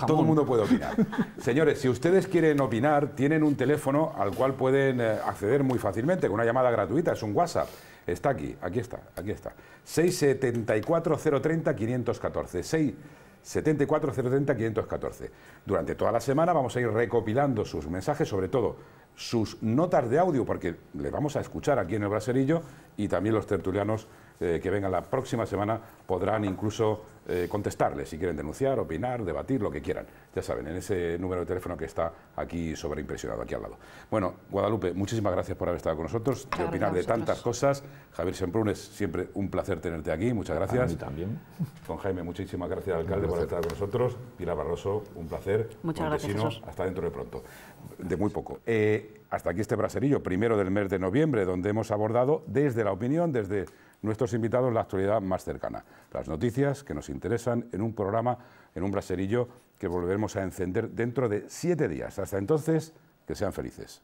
todo el mundo puede opinar. Señores, si ustedes quieren opinar, tienen un teléfono al cual pueden eh, acceder muy fácilmente con una llamada gratuita, es un WhatsApp. Está aquí, aquí está, aquí está. 674-030-514. 674 514 Durante toda la semana vamos a ir recopilando sus mensajes, sobre todo sus notas de audio, porque le vamos a escuchar aquí en el braserillo y también los tertulianos eh, que vengan la próxima semana podrán incluso eh, contestarles si quieren denunciar, opinar, debatir, lo que quieran. Ya saben, en ese número de teléfono que está aquí sobreimpresionado, aquí al lado. Bueno, Guadalupe, muchísimas gracias por haber estado con nosotros, de opinar de tantas cosas. Javier es siempre un placer tenerte aquí, muchas gracias. A mí también. Con Jaime, muchísimas gracias, alcalde, por estar con nosotros. Pilar Barroso, un placer. Muchas Montesino, gracias. Hasta dentro de pronto. De muy poco. Eh, hasta aquí este braserillo, primero del mes de noviembre, donde hemos abordado desde la opinión, desde nuestros invitados la actualidad más cercana, las noticias que nos interesan en un programa, en un braserillo que volveremos a encender dentro de siete días. Hasta entonces, que sean felices.